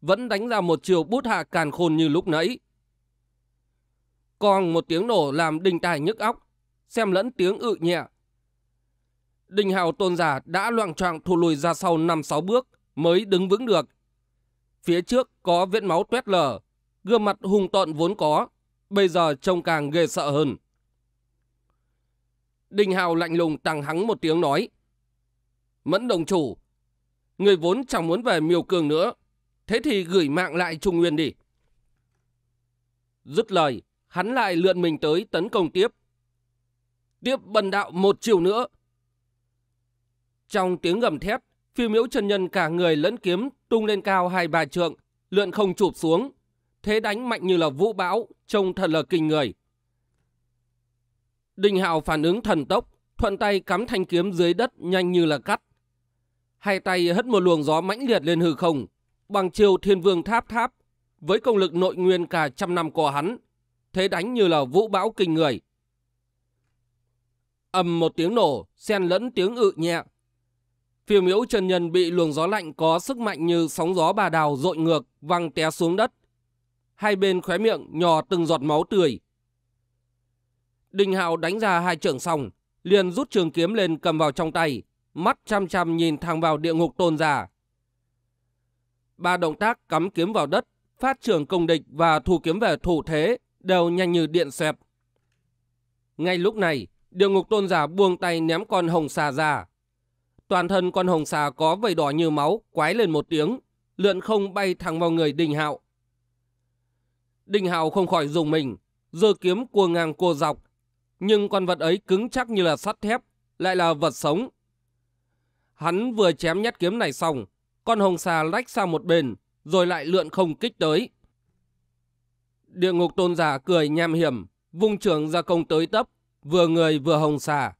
Vẫn đánh ra một chiều bút hạ càn khôn như lúc nãy còn một tiếng nổ làm đình tài nhức óc, xem lẫn tiếng ự nhẹ. Đình hào tôn giả đã loạn trọng thụ lùi ra sau 5-6 bước mới đứng vững được. Phía trước có vết máu tuét lở, gương mặt hung tợn vốn có, bây giờ trông càng ghê sợ hơn. Đình hào lạnh lùng tăng hắng một tiếng nói. Mẫn đồng chủ, người vốn chẳng muốn về miêu cường nữa, thế thì gửi mạng lại Trung Nguyên đi. Dứt lời, hắn lại lượn mình tới tấn công tiếp. Tiếp bần đạo một chiều nữa. Trong tiếng gầm thét, phi miễu chân nhân cả người lẫn kiếm tung lên cao hai bà trượng, lượn không chụp xuống. Thế đánh mạnh như là vũ bão, trông thật là kinh người. Đình Hạo phản ứng thần tốc, thuận tay cắm thanh kiếm dưới đất nhanh như là cắt. Hai tay hất một luồng gió mãnh liệt lên hư không, bằng chiều thiên vương tháp tháp, với công lực nội nguyên cả trăm năm của hắn, thế đánh như là vũ bão kinh người. ầm một tiếng nổ, xen lẫn tiếng ự nhẹ. Phiêu miễu chân nhân bị luồng gió lạnh có sức mạnh như sóng gió bà đào dội ngược, văng té xuống đất. Hai bên khóe miệng nhò từng giọt máu tươi. Đình Hạo đánh ra hai trưởng xong, liền rút trường kiếm lên cầm vào trong tay, mắt chăm chăm nhìn thẳng vào địa ngục tôn giả. Ba động tác cắm kiếm vào đất, phát trường công địch và thu kiếm về thủ thế, đều nhanh như điện xẹp. Ngay lúc này, địa ngục tôn giả buông tay ném con hồng xà ra. Toàn thân con hồng xà có vầy đỏ như máu, quái lên một tiếng, lượn không bay thẳng vào người Đình Hạo. Đình Hạo không khỏi dùng mình, giơ kiếm cua ngang cua dọc, nhưng con vật ấy cứng chắc như là sắt thép, lại là vật sống. Hắn vừa chém nhát kiếm này xong, con hồng xà lách sang một bên, rồi lại lượn không kích tới. Địa ngục tôn giả cười nham hiểm, vung trường ra công tới tấp, vừa người vừa hồng xà.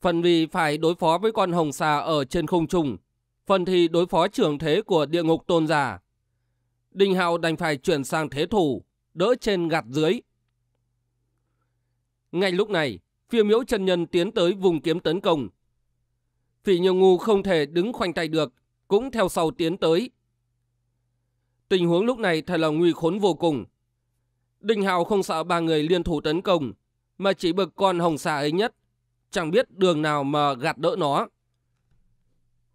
Phần vì phải đối phó với con hồng xà ở trên không trung, phần thì đối phó trường thế của địa ngục tôn giả. đình Hạo đành phải chuyển sang thế thủ, đỡ trên gạt dưới. Ngay lúc này, phiêu miễu chân nhân tiến tới vùng kiếm tấn công. Phỉ nhiều ngu không thể đứng khoanh tay được, cũng theo sau tiến tới, Tình huống lúc này thật là nguy khốn vô cùng. Đình Hào không sợ ba người liên thủ tấn công, mà chỉ bực con hồng xà ấy nhất, chẳng biết đường nào mà gạt đỡ nó.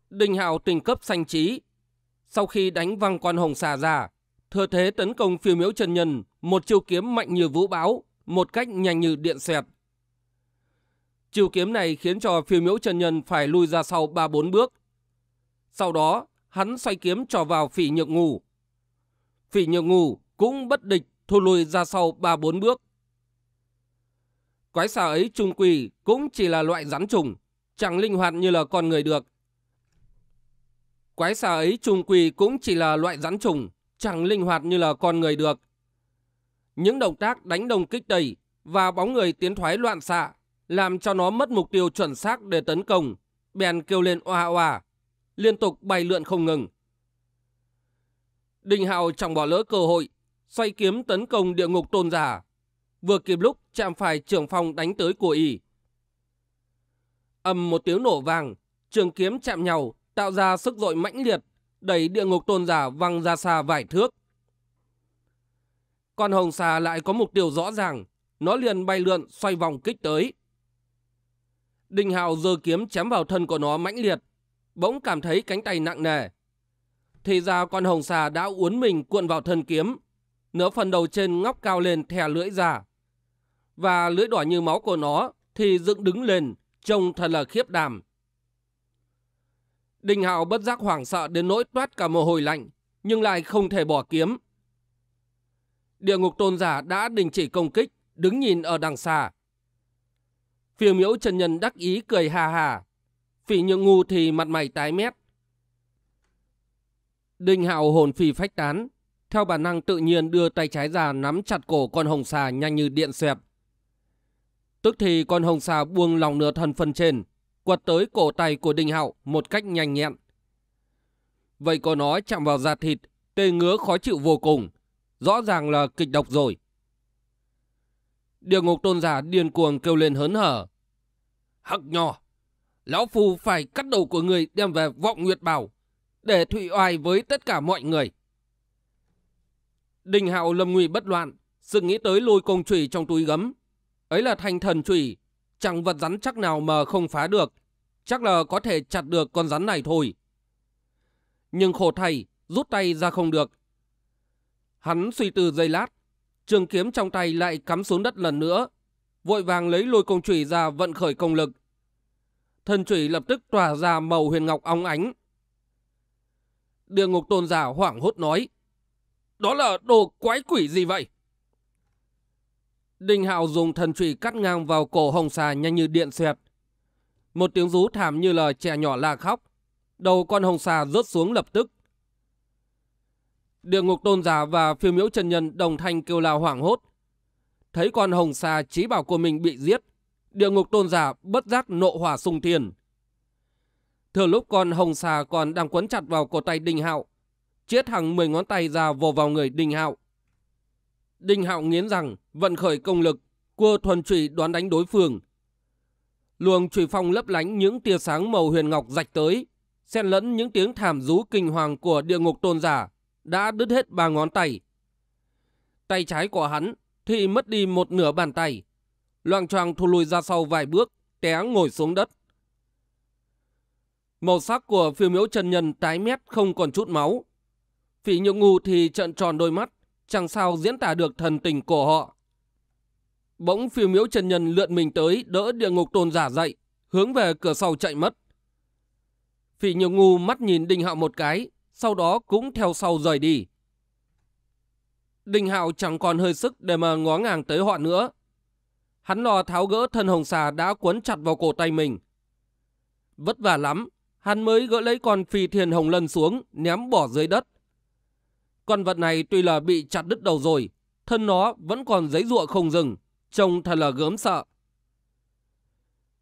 Đình Hào tình cấp sanh trí. Sau khi đánh văng con hồng xà ra, thừa thế tấn công phiêu miễu chân nhân, một chiêu kiếm mạnh như vũ bão, một cách nhanh như điện xẹt. Chiêu kiếm này khiến cho phiêu miễu chân nhân phải lui ra sau 3-4 bước. Sau đó, hắn xoay kiếm trò vào phỉ nhược ngủ. Phỉ nhược ngù cũng bất địch thu lùi ra sau ba bốn bước. Quái xà ấy trung quỳ cũng chỉ là loại rắn trùng, chẳng linh hoạt như là con người được. Quái xà ấy trung quỳ cũng chỉ là loại rắn trùng, chẳng linh hoạt như là con người được. Những động tác đánh đồng kích đầy và bóng người tiến thoái loạn xạ làm cho nó mất mục tiêu chuẩn xác để tấn công, bèn kêu lên oa oa, liên tục bay lượn không ngừng. Đinh Hạo chẳng bỏ lỡ cơ hội, xoay kiếm tấn công địa ngục tôn giả. Vừa kịp lúc chạm phải trường phong đánh tới của y. Âm một tiếng nổ vàng, trường kiếm chạm nhau, tạo ra sức dội mãnh liệt, đẩy địa ngục tôn giả văng ra xa vài thước. Con hồng xà lại có mục tiêu rõ ràng, nó liền bay lượn xoay vòng kích tới. Đinh Hạo giơ kiếm chém vào thân của nó mãnh liệt, bỗng cảm thấy cánh tay nặng nề, thì ra con hồng xà đã uốn mình cuộn vào thân kiếm, nửa phần đầu trên ngóc cao lên thè lưỡi ra. Và lưỡi đỏ như máu của nó thì dựng đứng lên, trông thật là khiếp đàm. Đình Hạo bất giác hoảng sợ đến nỗi toát cả mồ hôi lạnh, nhưng lại không thể bỏ kiếm. Địa ngục tôn giả đã đình chỉ công kích, đứng nhìn ở đằng xa. Phiêu miễu Trần nhân đắc ý cười hà hà. Phỉ nhượng ngu thì mặt mày tái mét. Đinh Hạo hồn phi phách tán, theo bản năng tự nhiên đưa tay trái ra nắm chặt cổ con hồng xà nhanh như điện xẹp. Tức thì con hồng xà buông lòng nửa thân phần trên, quật tới cổ tay của Đinh Hạo một cách nhanh nhẹn. Vậy có nó chạm vào da thịt, tê ngứa khó chịu vô cùng, rõ ràng là kịch độc rồi. Địa ngục tôn giả điên cuồng kêu lên hớn hở. Hắc nhỏ, lão phu phải cắt đầu của người đem về vọng nguyệt bảo, để thụy oai với tất cả mọi người. Đình hạo lâm nguy bất loạn, sự nghĩ tới lôi công chủy trong túi gấm. Ấy là thanh thần chủy, chẳng vật rắn chắc nào mà không phá được, chắc là có thể chặt được con rắn này thôi. Nhưng khổ thầy, rút tay ra không được. Hắn suy tư giây lát, trường kiếm trong tay lại cắm xuống đất lần nữa, vội vàng lấy lôi công chủy ra vận khởi công lực. Thần chủy lập tức tỏa ra màu huyền ngọc óng ánh, Địa ngục tôn giả hoảng hốt nói. Đó là đồ quái quỷ gì vậy? Đình Hạo dùng thần trụy cắt ngang vào cổ hồng xà nhanh như điện xẹt, Một tiếng rú thảm như là trẻ nhỏ la khóc. Đầu con hồng xà rớt xuống lập tức. Địa ngục tôn giả và phiêu miễu chân nhân đồng thanh kêu la hoảng hốt. Thấy con hồng xà trí bảo của mình bị giết. Địa ngục tôn giả bất giác nộ hỏa sung thiền. Thừa lúc con hồng xà còn đang quấn chặt vào cổ tay Đinh Hạo. Chiết hàng 10 ngón tay ra vồ vào người Đinh Hạo. Đinh Hạo nghiến rằng vận khởi công lực, cua thuần trụy đoán đánh đối phương. Luồng trùy phong lấp lánh những tia sáng màu huyền ngọc rạch tới, xen lẫn những tiếng thảm rú kinh hoàng của địa ngục tôn giả, đã đứt hết ba ngón tay. Tay trái của hắn thì mất đi một nửa bàn tay. Loang choàng thu lùi ra sau vài bước, té ngồi xuống đất. Màu sắc của phiêu miễu chân nhân tái mét không còn chút máu. Phỉ nhượng ngu thì trợn tròn đôi mắt, chẳng sao diễn tả được thần tình của họ. Bỗng phiêu miễu chân nhân lượn mình tới đỡ địa ngục tôn giả dậy, hướng về cửa sau chạy mất. Phỉ nhượng ngu mắt nhìn đình hạo một cái, sau đó cũng theo sau rời đi. đình hạo chẳng còn hơi sức để mà ngó ngàng tới họ nữa. Hắn lo tháo gỡ thân hồng xà đã quấn chặt vào cổ tay mình. Vất vả lắm, hắn mới gỡ lấy con phi thiền hồng lân xuống, ném bỏ dưới đất. Con vật này tuy là bị chặt đứt đầu rồi, thân nó vẫn còn giấy ruộng không dừng, trông thật là gớm sợ.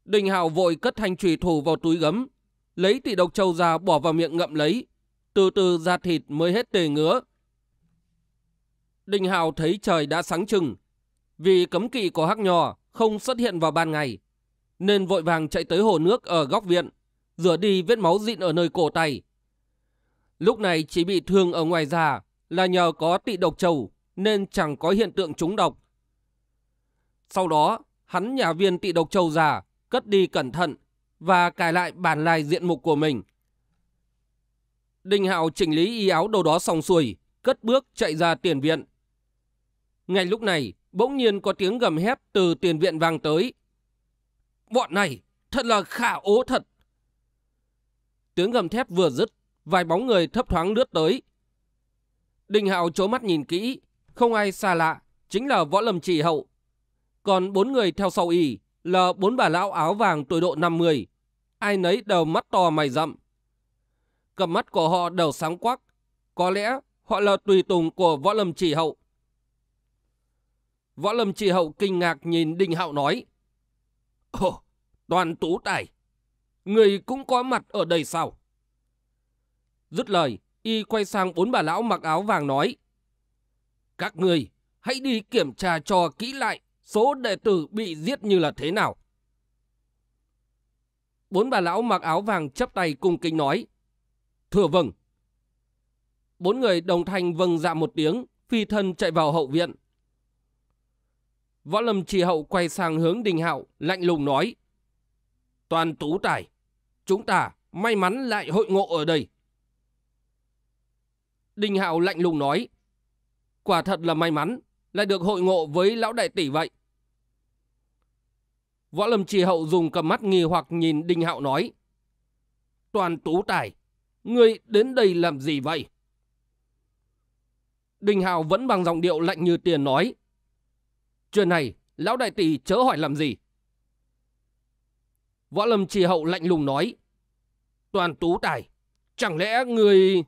Đình Hạo vội cất thanh trùy thủ vào túi gấm, lấy tỷ độc châu ra bỏ vào miệng ngậm lấy, từ từ ra thịt mới hết tề ngứa. Đình Hạo thấy trời đã sáng trừng, vì cấm kỵ của hắc nhò không xuất hiện vào ban ngày, nên vội vàng chạy tới hồ nước ở góc viện rửa đi vết máu dịn ở nơi cổ tay. Lúc này chỉ bị thương ở ngoài da là nhờ có tị độc trầu nên chẳng có hiện tượng trúng độc. Sau đó, hắn nhà viên tị độc trầu già cất đi cẩn thận và cài lại bản lai diện mục của mình. Đinh Hạo chỉnh lý y áo đồ đó xong xuôi, cất bước chạy ra tiền viện. Ngay lúc này, bỗng nhiên có tiếng gầm hét từ tiền viện vang tới. Bọn này, thật là khả ố thật. Tiếng gầm thép vừa dứt, vài bóng người thấp thoáng lướt tới. Đình Hạo chố mắt nhìn kỹ, không ai xa lạ, chính là Võ Lâm Chỉ Hậu. Còn bốn người theo sau y là bốn bà lão áo vàng tuổi độ 50. Ai nấy đều mắt to mày rậm. Cầm mắt của họ đều sáng quắc. Có lẽ họ là tùy tùng của Võ Lâm Chỉ Hậu. Võ Lâm Chỉ Hậu kinh ngạc nhìn Đình Hạo nói. Ồ, toàn tú tài, Người cũng có mặt ở đây sao? Dứt lời, y quay sang bốn bà lão mặc áo vàng nói. Các người, hãy đi kiểm tra cho kỹ lại số đệ tử bị giết như là thế nào. Bốn bà lão mặc áo vàng chấp tay cung kính nói. thừa vâng. Bốn người đồng thanh vâng dạ một tiếng, phi thân chạy vào hậu viện. Võ Lâm Trì Hậu quay sang hướng Đình Hạo, lạnh lùng nói. Toàn tú tài, Chúng ta may mắn lại hội ngộ ở đây. Đinh Hạo lạnh lùng nói. Quả thật là may mắn, lại được hội ngộ với lão đại tỷ vậy. Võ Lâm Trì Hậu dùng cầm mắt nghi hoặc nhìn Đinh Hạo nói. Toàn tú tài, ngươi đến đây làm gì vậy? Đinh Hạo vẫn bằng giọng điệu lạnh như tiền nói. Chuyện này, lão đại tỷ chớ hỏi làm gì. Võ Lâm Trì Hậu lạnh lùng nói. Toàn tú tài, chẳng lẽ người...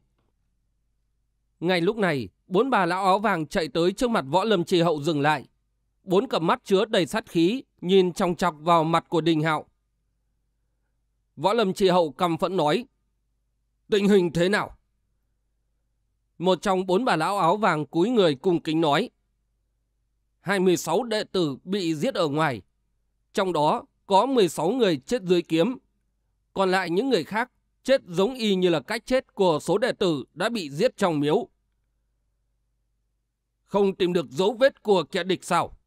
Ngay lúc này, bốn bà lão áo vàng chạy tới trước mặt Võ Lâm Trì Hậu dừng lại. Bốn cặp mắt chứa đầy sát khí, nhìn trong chọc vào mặt của Đình Hạo. Võ Lâm Trì Hậu cầm phẫn nói. Tình hình thế nào? Một trong bốn bà lão áo vàng cúi người cung kính nói. 26 đệ tử bị giết ở ngoài. Trong đó có 16 người chết dưới kiếm. Còn lại những người khác chết giống y như là cách chết của số đệ tử đã bị giết trong miếu. Không tìm được dấu vết của kẻ địch sao?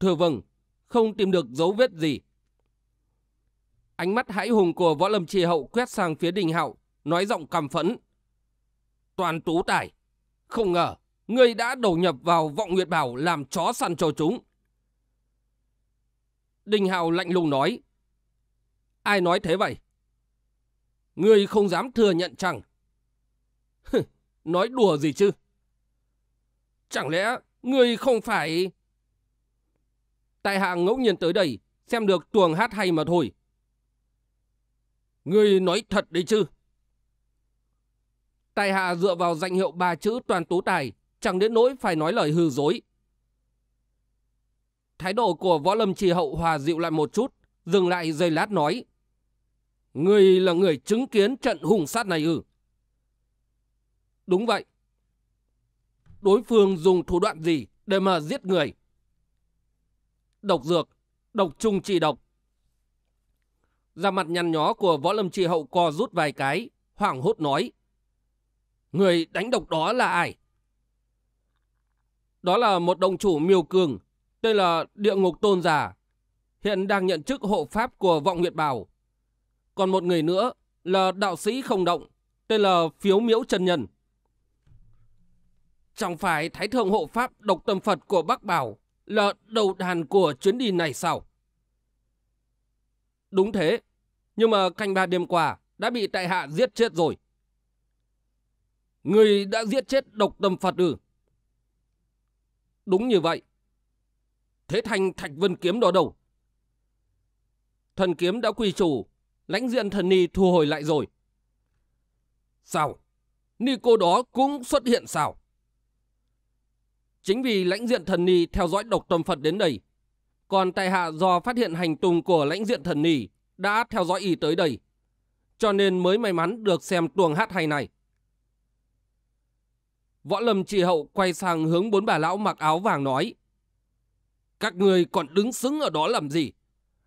Thưa vâng, không tìm được dấu vết gì. Ánh mắt hãi hùng của võ lâm trì hậu quét sang phía đình hậu, nói giọng căm phẫn. Toàn tú tài, không ngờ, ngươi đã đầu nhập vào vọng nguyệt bảo làm chó săn cho chúng. Đình Hạo lạnh lùng nói. Ai nói thế vậy? Ngươi không dám thừa nhận chẳng? nói đùa gì chứ? Chẳng lẽ ngươi không phải... Tại hạ ngẫu nhiên tới đây, xem được tuồng hát hay mà thôi. Ngươi nói thật đấy chứ? Tại hạ dựa vào danh hiệu ba chữ toàn tú tài, chẳng đến nỗi phải nói lời hư dối. Thái độ của Võ Lâm Trì Hậu hòa dịu lại một chút, dừng lại giây lát nói. Người là người chứng kiến trận hùng sát này ư? Đúng vậy. Đối phương dùng thủ đoạn gì để mà giết người? Độc dược, độc trung trì độc. Ra mặt nhăn nhó của Võ Lâm Trì Hậu co rút vài cái, hoảng hốt nói. Người đánh độc đó là ai? Đó là một đồng chủ miêu cường Tên là Địa Ngục Tôn Giả, hiện đang nhận chức hộ pháp của Vọng Nguyệt Bảo. Còn một người nữa là đạo sĩ không động, tên là Phiếu Miễu Trần Nhân. Chẳng phải Thái Thượng Hộ Pháp độc tâm Phật của Bắc Bảo là đầu đàn của chuyến đi này sao? Đúng thế, nhưng mà canh ba đêm qua đã bị tại hạ giết chết rồi. Người đã giết chết độc tâm Phật ư? Đúng như vậy. Thế thanh thạch vân kiếm đó đâu? Thần kiếm đã quy chủ, lãnh diện thần ni thu hồi lại rồi. Sao? Ni cô đó cũng xuất hiện sao? Chính vì lãnh diện thần ni theo dõi độc tâm Phật đến đây, còn tại hạ do phát hiện hành tung của lãnh diện thần ni đã theo dõi y tới đây, cho nên mới may mắn được xem tuồng hát hay này. Võ Lâm Trì Hậu quay sang hướng bốn bà lão mặc áo vàng nói. Các người còn đứng xứng ở đó làm gì?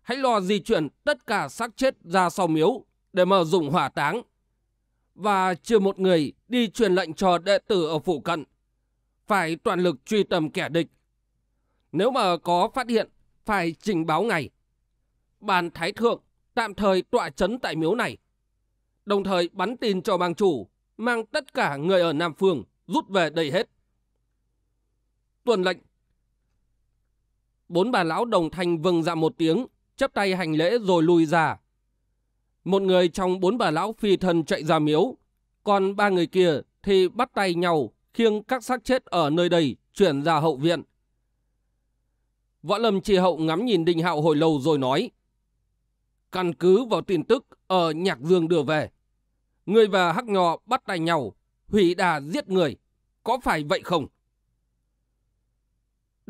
Hãy lo di chuyển tất cả xác chết ra sau miếu để mở dùng hỏa táng. Và chưa một người đi truyền lệnh cho đệ tử ở phủ cận. Phải toàn lực truy tầm kẻ địch. Nếu mà có phát hiện, phải trình báo ngay. Bàn Thái Thượng tạm thời tọa chấn tại miếu này. Đồng thời bắn tin cho bang chủ, mang tất cả người ở Nam Phương rút về đây hết. Tuần lệnh bốn bà lão đồng thanh vâng dạ một tiếng, chấp tay hành lễ rồi lùi ra. Một người trong bốn bà lão phi thần chạy ra miếu, còn ba người kia thì bắt tay nhau khiêng các xác chết ở nơi đây chuyển ra hậu viện. Võ Lâm Trì Hậu ngắm nhìn Đình Hạo hồi lâu rồi nói. Căn cứ vào tin tức ở Nhạc Dương đưa về. Người và Hắc Nhò bắt tay nhau, hủy đà giết người. Có phải vậy không?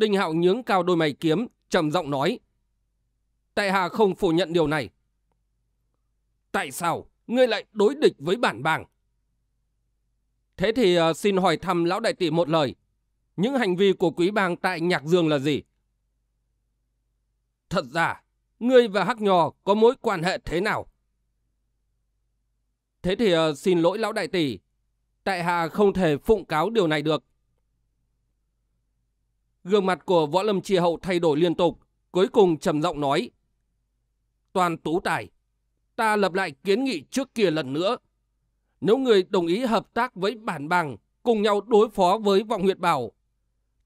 Đinh Hạo nhướng cao đôi mày kiếm, trầm giọng nói. Tại hạ không phủ nhận điều này. Tại sao ngươi lại đối địch với bản bàng? Thế thì ờ, xin hỏi thăm lão đại tỷ một lời. Những hành vi của quý bang tại Nhạc Dương là gì? Thật ra, ngươi và Hắc Nhò có mối quan hệ thế nào? Thế thì ờ, xin lỗi lão đại tỷ. Tại hạ không thể phụng cáo điều này được. Gương mặt của Võ Lâm Tri Hậu thay đổi liên tục, cuối cùng trầm giọng nói. Toàn tú tài, ta lập lại kiến nghị trước kia lần nữa. Nếu người đồng ý hợp tác với bản bằng, cùng nhau đối phó với vọng huyệt bảo,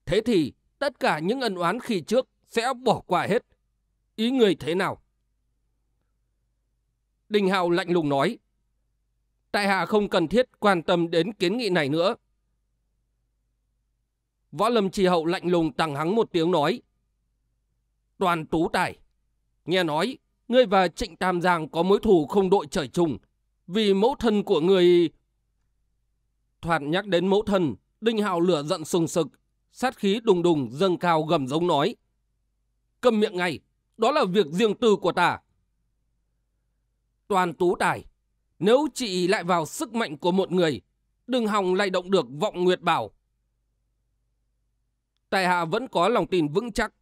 thế thì tất cả những ân oán khi trước sẽ bỏ qua hết. Ý người thế nào? Đình Hạo lạnh lùng nói. Tại hạ không cần thiết quan tâm đến kiến nghị này nữa. Võ Lâm Tri Hậu lạnh lùng tằng hắng một tiếng nói. Toàn tú tài, nghe nói ngươi và Trịnh Tam Giang có mối thù không đội trời chung, vì mẫu thân của người. Thoạt nhắc đến mẫu thân, Đinh Hạo lửa giận sùng sực, sát khí đùng đùng dâng cao gầm giống nói. Cầm miệng ngay, đó là việc riêng tư của ta. Toàn tú tài, nếu chị lại vào sức mạnh của một người, đừng hòng lay động được vọng nguyệt bảo tại hạ vẫn có lòng tin vững chắc.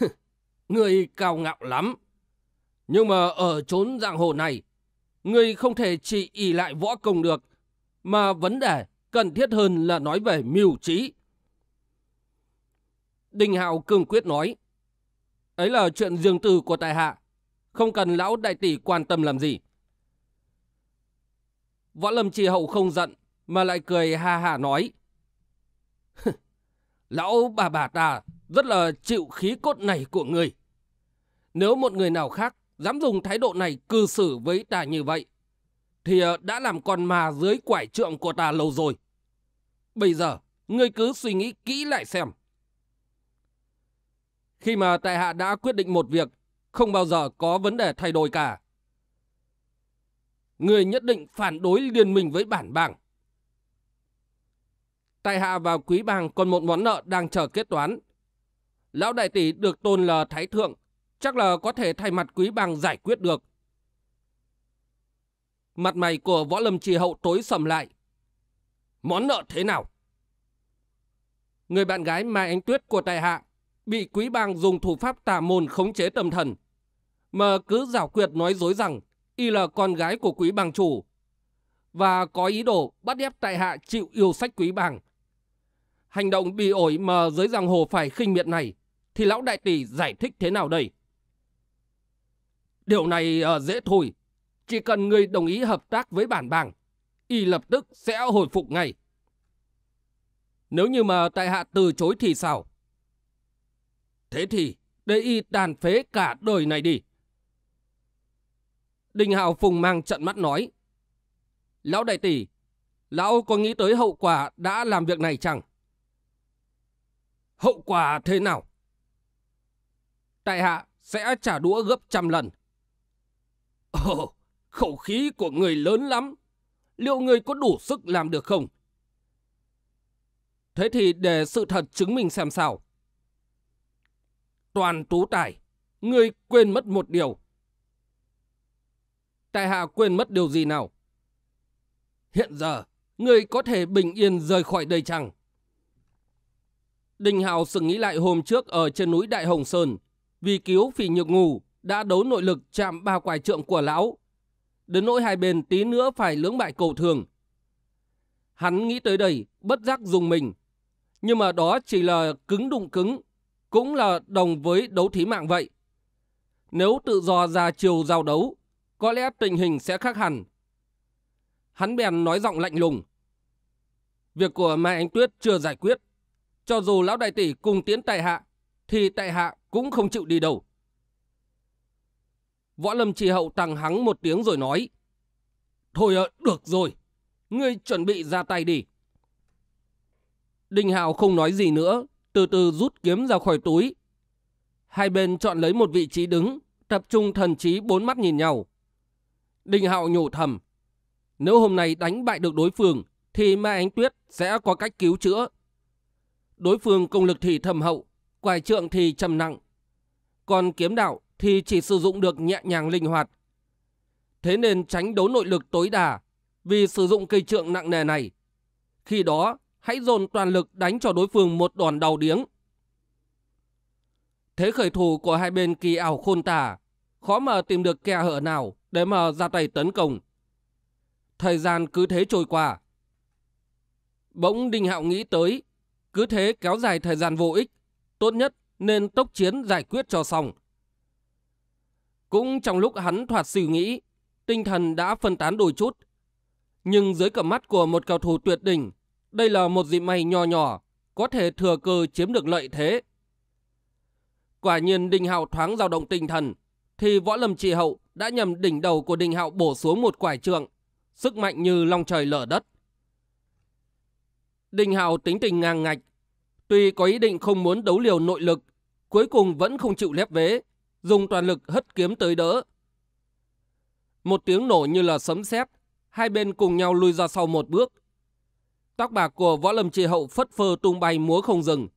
người cao ngạo lắm. Nhưng mà ở chốn giang hồ này, người không thể chỉ ỷ lại võ công được, mà vấn đề cần thiết hơn là nói về mưu trí. Đình Hạo cương quyết nói, ấy là chuyện riêng tư của tại hạ, không cần lão đại tỷ quan tâm làm gì. Võ Lâm Trì Hậu không giận, mà lại cười ha ha nói. Lão bà bà ta rất là chịu khí cốt này của người. Nếu một người nào khác dám dùng thái độ này cư xử với ta như vậy, thì ờ, đã làm con ma dưới quải trượng của ta lâu rồi. Bây giờ, ngươi cứ suy nghĩ kỹ lại xem. Khi mà tại hạ đã quyết định một việc, không bao giờ có vấn đề thay đổi cả. Ngươi nhất định phản đối liên minh với bản bảng tại hạ vào quý bàng còn một món nợ đang chờ kết toán. Lão đại tỷ được tôn là thái thượng, chắc là có thể thay mặt quý bàng giải quyết được. Mặt mày của võ lâm trì hậu tối sầm lại. Món nợ thế nào? Người bạn gái Mai Ánh Tuyết của tại hạ bị quý bang dùng thủ pháp tà môn khống chế tâm thần. Mà cứ giả quyệt nói dối rằng y là con gái của quý bang chủ. Và có ý đồ bắt ép tại hạ chịu yêu sách quý bang hành động bị ổi mà dưới giang hồ phải khinh miệt này, thì lão đại tỷ giải thích thế nào đây? Điều này uh, dễ thôi, chỉ cần người đồng ý hợp tác với bản bàng, y lập tức sẽ hồi phục ngay. Nếu như mà tại hạ từ chối thì sao? Thế thì, để y tàn phế cả đời này đi. Đình Hào Phùng mang trận mắt nói. Lão đại tỷ, lão có nghĩ tới hậu quả đã làm việc này chẳng? hậu quả thế nào? Tại hạ sẽ trả đũa gấp trăm lần. Ồ, khẩu khí của người lớn lắm. Liệu người có đủ sức làm được không? Thế thì để sự thật chứng minh xem sao. Toàn tú tài, người quên mất một điều. Tại hạ quên mất điều gì nào? Hiện giờ, người có thể bình yên rời khỏi đây chăng? Đình Hào sừng nghĩ lại hôm trước ở trên núi Đại Hồng Sơn, vì cứu phỉ nhược ngủ đã đấu nội lực chạm ba quài trượng của lão. Đến nỗi hai bên tí nữa phải lưỡng bại cầu thường. Hắn nghĩ tới đây, bất giác dùng mình. Nhưng mà đó chỉ là cứng đụng cứng, cũng là đồng với đấu thí mạng vậy. Nếu tự do ra chiều giao đấu, có lẽ tình hình sẽ khác hẳn. Hắn bèn nói giọng lạnh lùng. Việc của Mai Ánh Tuyết chưa giải quyết, cho dù lão đại tỷ cùng tiến tại hạ, thì tại hạ cũng không chịu đi đâu. Võ Lâm Trì Hậu tàng hắng một tiếng rồi nói. Thôi ạ, được rồi. Ngươi chuẩn bị ra tay đi. Đinh Hào không nói gì nữa, từ từ rút kiếm ra khỏi túi. Hai bên chọn lấy một vị trí đứng, tập trung thần trí bốn mắt nhìn nhau. Đinh Hạo nhủ thầm. Nếu hôm nay đánh bại được đối phương, thì Mai Ánh Tuyết sẽ có cách cứu chữa. Đối phương công lực thì thầm hậu, quài trượng thì trầm nặng. Còn kiếm đạo thì chỉ sử dụng được nhẹ nhàng linh hoạt. Thế nên tránh đấu nội lực tối đa vì sử dụng cây trượng nặng nề này. Khi đó, hãy dồn toàn lực đánh cho đối phương một đòn đầu điếng. Thế khởi thủ của hai bên kỳ ảo khôn tả, khó mà tìm được kẻ hở nào để mà ra tay tấn công. Thời gian cứ thế trôi qua. Bỗng Đinh Hạo nghĩ tới cứ thế kéo dài thời gian vô ích, tốt nhất nên tốc chiến giải quyết cho xong. Cũng trong lúc hắn thoạt suy nghĩ, tinh thần đã phân tán đôi chút. Nhưng dưới cầm mắt của một cầu thủ tuyệt đỉnh, đây là một dịp may nhỏ nhỏ, có thể thừa cơ chiếm được lợi thế. Quả nhiên Đình Hạo thoáng dao động tinh thần, thì võ lâm trì hậu đã nhầm đỉnh đầu của Đình Hạo bổ xuống một quải trượng, sức mạnh như long trời lở đất. Đình Hạo tính tình ngang ngạch, Tuy có ý định không muốn đấu liều nội lực, cuối cùng vẫn không chịu lép vế, dùng toàn lực hất kiếm tới đỡ. Một tiếng nổ như là sấm sét, hai bên cùng nhau lùi ra sau một bước. Tóc bạc của võ lâm tri hậu phất phơ tung bay múa không dừng.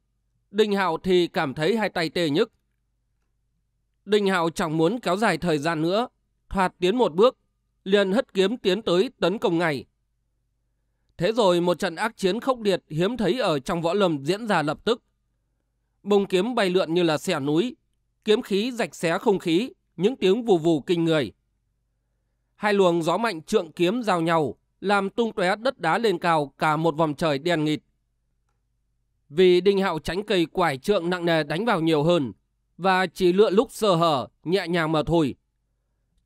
Đinh Hạo thì cảm thấy hai tay tê nhức. Đinh Hạo chẳng muốn kéo dài thời gian nữa, thoạt tiến một bước, liền hất kiếm tiến tới tấn công ngay. Thế rồi một trận ác chiến khốc liệt hiếm thấy ở trong võ lâm diễn ra lập tức. Bông kiếm bay lượn như là xẻ núi, kiếm khí rạch xé không khí, những tiếng vù vù kinh người. Hai luồng gió mạnh trượng kiếm giao nhau, làm tung tóe đất đá lên cao cả một vòng trời đen nghịt. Vì Đinh Hạo tránh cây quải trượng nặng nề đánh vào nhiều hơn, và chỉ lựa lúc sơ hở, nhẹ nhàng mà thôi.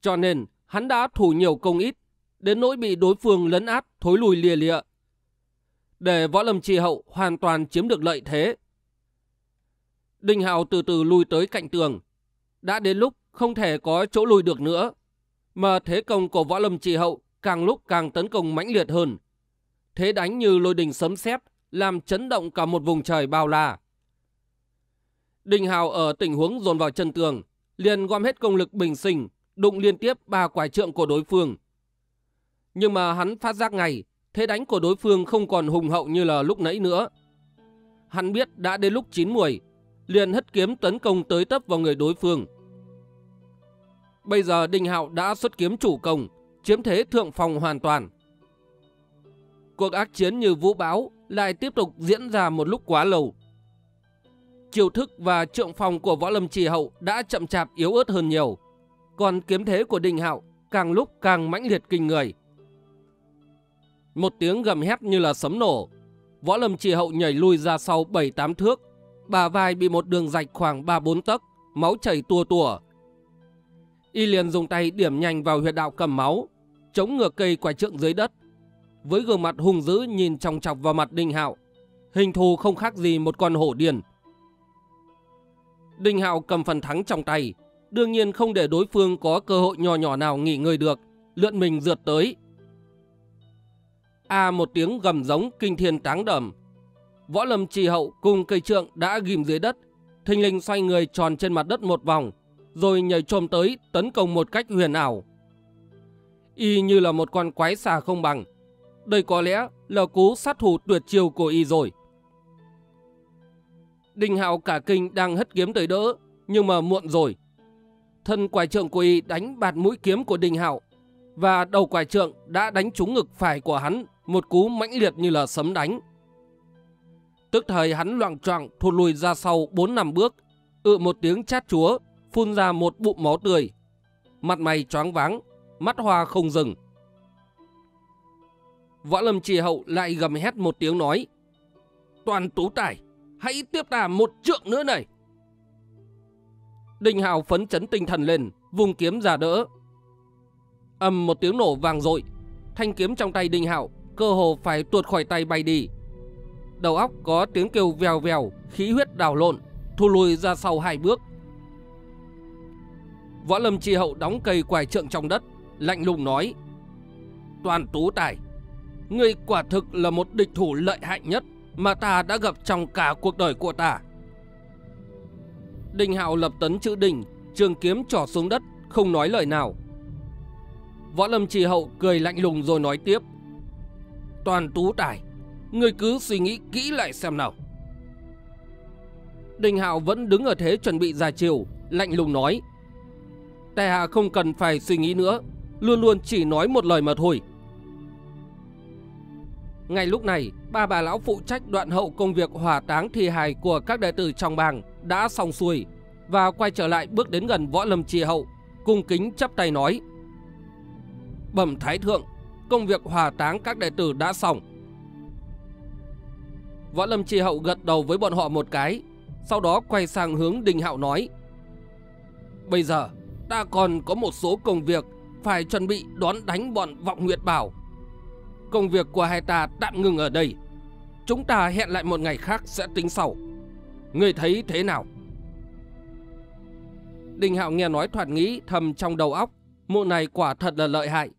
Cho nên, hắn đã thủ nhiều công ít, đến nỗi bị đối phương lấn áp, thối lùi lìa lịa. Để võ lâm trì hậu hoàn toàn chiếm được lợi thế. Đinh Hào từ từ lùi tới cạnh tường. Đã đến lúc không thể có chỗ lùi được nữa. Mà thế công của võ lâm trì hậu càng lúc càng tấn công mãnh liệt hơn. Thế đánh như lôi đình sấm sét làm chấn động cả một vùng trời bao la. Đinh Hào ở tình huống dồn vào chân tường, liền gom hết công lực bình sinh, đụng liên tiếp ba quả trượng của đối phương. Nhưng mà hắn phát giác ngay, thế đánh của đối phương không còn hùng hậu như là lúc nãy nữa. Hắn biết đã đến lúc chín muồi, liền hất kiếm tấn công tới tấp vào người đối phương. Bây giờ đình Hạo đã xuất kiếm chủ công, chiếm thế thượng phòng hoàn toàn. Cuộc ác chiến như vũ bão lại tiếp tục diễn ra một lúc quá lâu. Chiều thức và trượng phòng của võ lâm trì hậu đã chậm chạp yếu ớt hơn nhiều. Còn kiếm thế của đình Hạo càng lúc càng mãnh liệt kinh người. Một tiếng gầm hét như là sấm nổ. Võ Lâm Chỉ Hậu nhảy lui ra sau 7-8 thước. Bà vai bị một đường rạch khoảng 3-4 tấc, máu chảy tua tủa. Y liền dùng tay điểm nhanh vào huyệt đạo cầm máu, chống ngược cây quài trượng dưới đất. Với gương mặt hung dữ nhìn trong chọc vào mặt Đinh Hạo, hình thù không khác gì một con hổ điền. Đinh Hạo cầm phần thắng trong tay, đương nhiên không để đối phương có cơ hội nhỏ nhỏ nào nghỉ ngơi được, lượn mình rượt tới, a một tiếng gầm giống kinh thiên táng đầm. Võ lâm trì hậu cùng cây trượng đã ghim dưới đất, thình lình xoay người tròn trên mặt đất một vòng, rồi nhảy trồm tới tấn công một cách huyền ảo. Y như là một con quái xà không bằng. Đây có lẽ là cú sát thủ tuyệt chiêu của Y rồi. Đình hạo cả kinh đang hất kiếm tới đỡ, nhưng mà muộn rồi. Thân quài trượng của Y đánh bạt mũi kiếm của đình hạo, và đầu quài trượng đã đánh trúng ngực phải của hắn một cú mãnh liệt như là sấm đánh. Tức thời hắn loạn trọng thụt lùi ra sau 4 năm bước, ự một tiếng chát chúa, phun ra một bụng máu tươi. Mặt mày choáng váng, mắt hoa không dừng. Võ lâm trì hậu lại gầm hét một tiếng nói. Toàn tú tài, hãy tiếp ta một trượng nữa này. Đình Hào phấn chấn tinh thần lên, vùng kiếm ra đỡ. ầm một tiếng nổ vàng rội thanh kiếm trong tay Đinh Hạo cơ hồ phải tuột khỏi tay bay đi. Đầu óc có tiếng kêu vèo vèo, khí huyết đảo lộn, thu lùi ra sau hai bước. Võ Lâm Tri Hậu đóng cây quài trượng trong đất, lạnh lùng nói. Toàn tú tài, ngươi quả thực là một địch thủ lợi hại nhất mà ta đã gặp trong cả cuộc đời của ta. Đình Hạo lập tấn chữ đình, trường kiếm trỏ xuống đất, không nói lời nào. Võ Lâm Trì Hậu cười lạnh lùng rồi nói tiếp toàn tú tài Người cứ suy nghĩ kỹ lại xem nào Đình Hạo vẫn đứng ở thế chuẩn bị ra chiều Lạnh lùng nói Tài hạ không cần phải suy nghĩ nữa Luôn luôn chỉ nói một lời mà thôi Ngay lúc này Ba bà lão phụ trách đoạn hậu công việc hỏa táng thi hài Của các đệ tử trong bang Đã xong xuôi Và quay trở lại bước đến gần võ lâm trì hậu Cung kính chắp tay nói Bẩm thái thượng công việc hòa táng các đệ tử đã xong. Võ Lâm Tri Hậu gật đầu với bọn họ một cái, sau đó quay sang hướng Đình Hạo nói. Bây giờ, ta còn có một số công việc phải chuẩn bị đón đánh bọn Vọng Nguyệt Bảo. Công việc của hai ta tạm ngừng ở đây. Chúng ta hẹn lại một ngày khác sẽ tính sau. Người thấy thế nào? Đình Hạo nghe nói thoạt nghĩ thầm trong đầu óc, mụ này quả thật là lợi hại,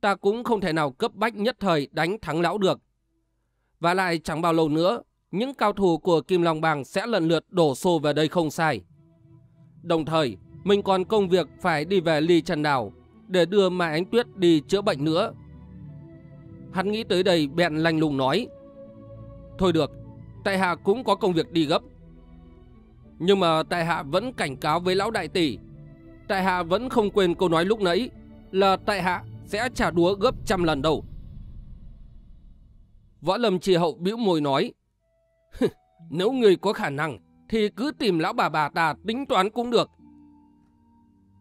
ta cũng không thể nào cấp bách nhất thời đánh thắng lão được. Và lại chẳng bao lâu nữa, những cao thủ của Kim Long Bang sẽ lần lượt đổ xô về đây không sai. Đồng thời, mình còn công việc phải đi về Ly Trần Đảo để đưa Mai Ánh Tuyết đi chữa bệnh nữa. Hắn nghĩ tới đây bẹn lành lùng nói. Thôi được, tại hạ cũng có công việc đi gấp. Nhưng mà tại hạ vẫn cảnh cáo với lão đại tỷ. Tại hạ vẫn không quên câu nói lúc nãy là tại hạ sẽ trả đúa gấp trăm lần đâu. Võ Lâm Trì Hậu bĩu môi nói, nếu người có khả năng thì cứ tìm lão bà bà ta tính toán cũng được.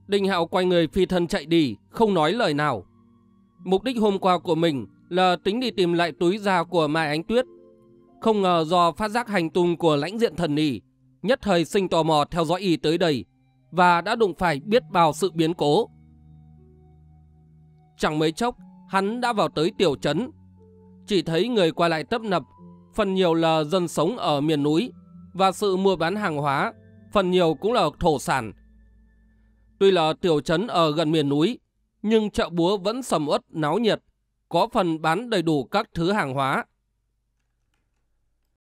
Đình Hạo quay người phi thân chạy đi, không nói lời nào. Mục đích hôm qua của mình là tính đi tìm lại túi da của Mai Ánh Tuyết. Không ngờ do phát giác hành tung của lãnh diện thần nỉ, nhất thời sinh tò mò theo dõi y tới đây, và đã đụng phải biết bao sự biến cố. Chẳng mấy chốc, hắn đã vào tới tiểu trấn. Chỉ thấy người qua lại tấp nập, phần nhiều là dân sống ở miền núi, và sự mua bán hàng hóa, phần nhiều cũng là thổ sản. Tuy là tiểu trấn ở gần miền núi, nhưng chợ búa vẫn sầm uất náo nhiệt, có phần bán đầy đủ các thứ hàng hóa.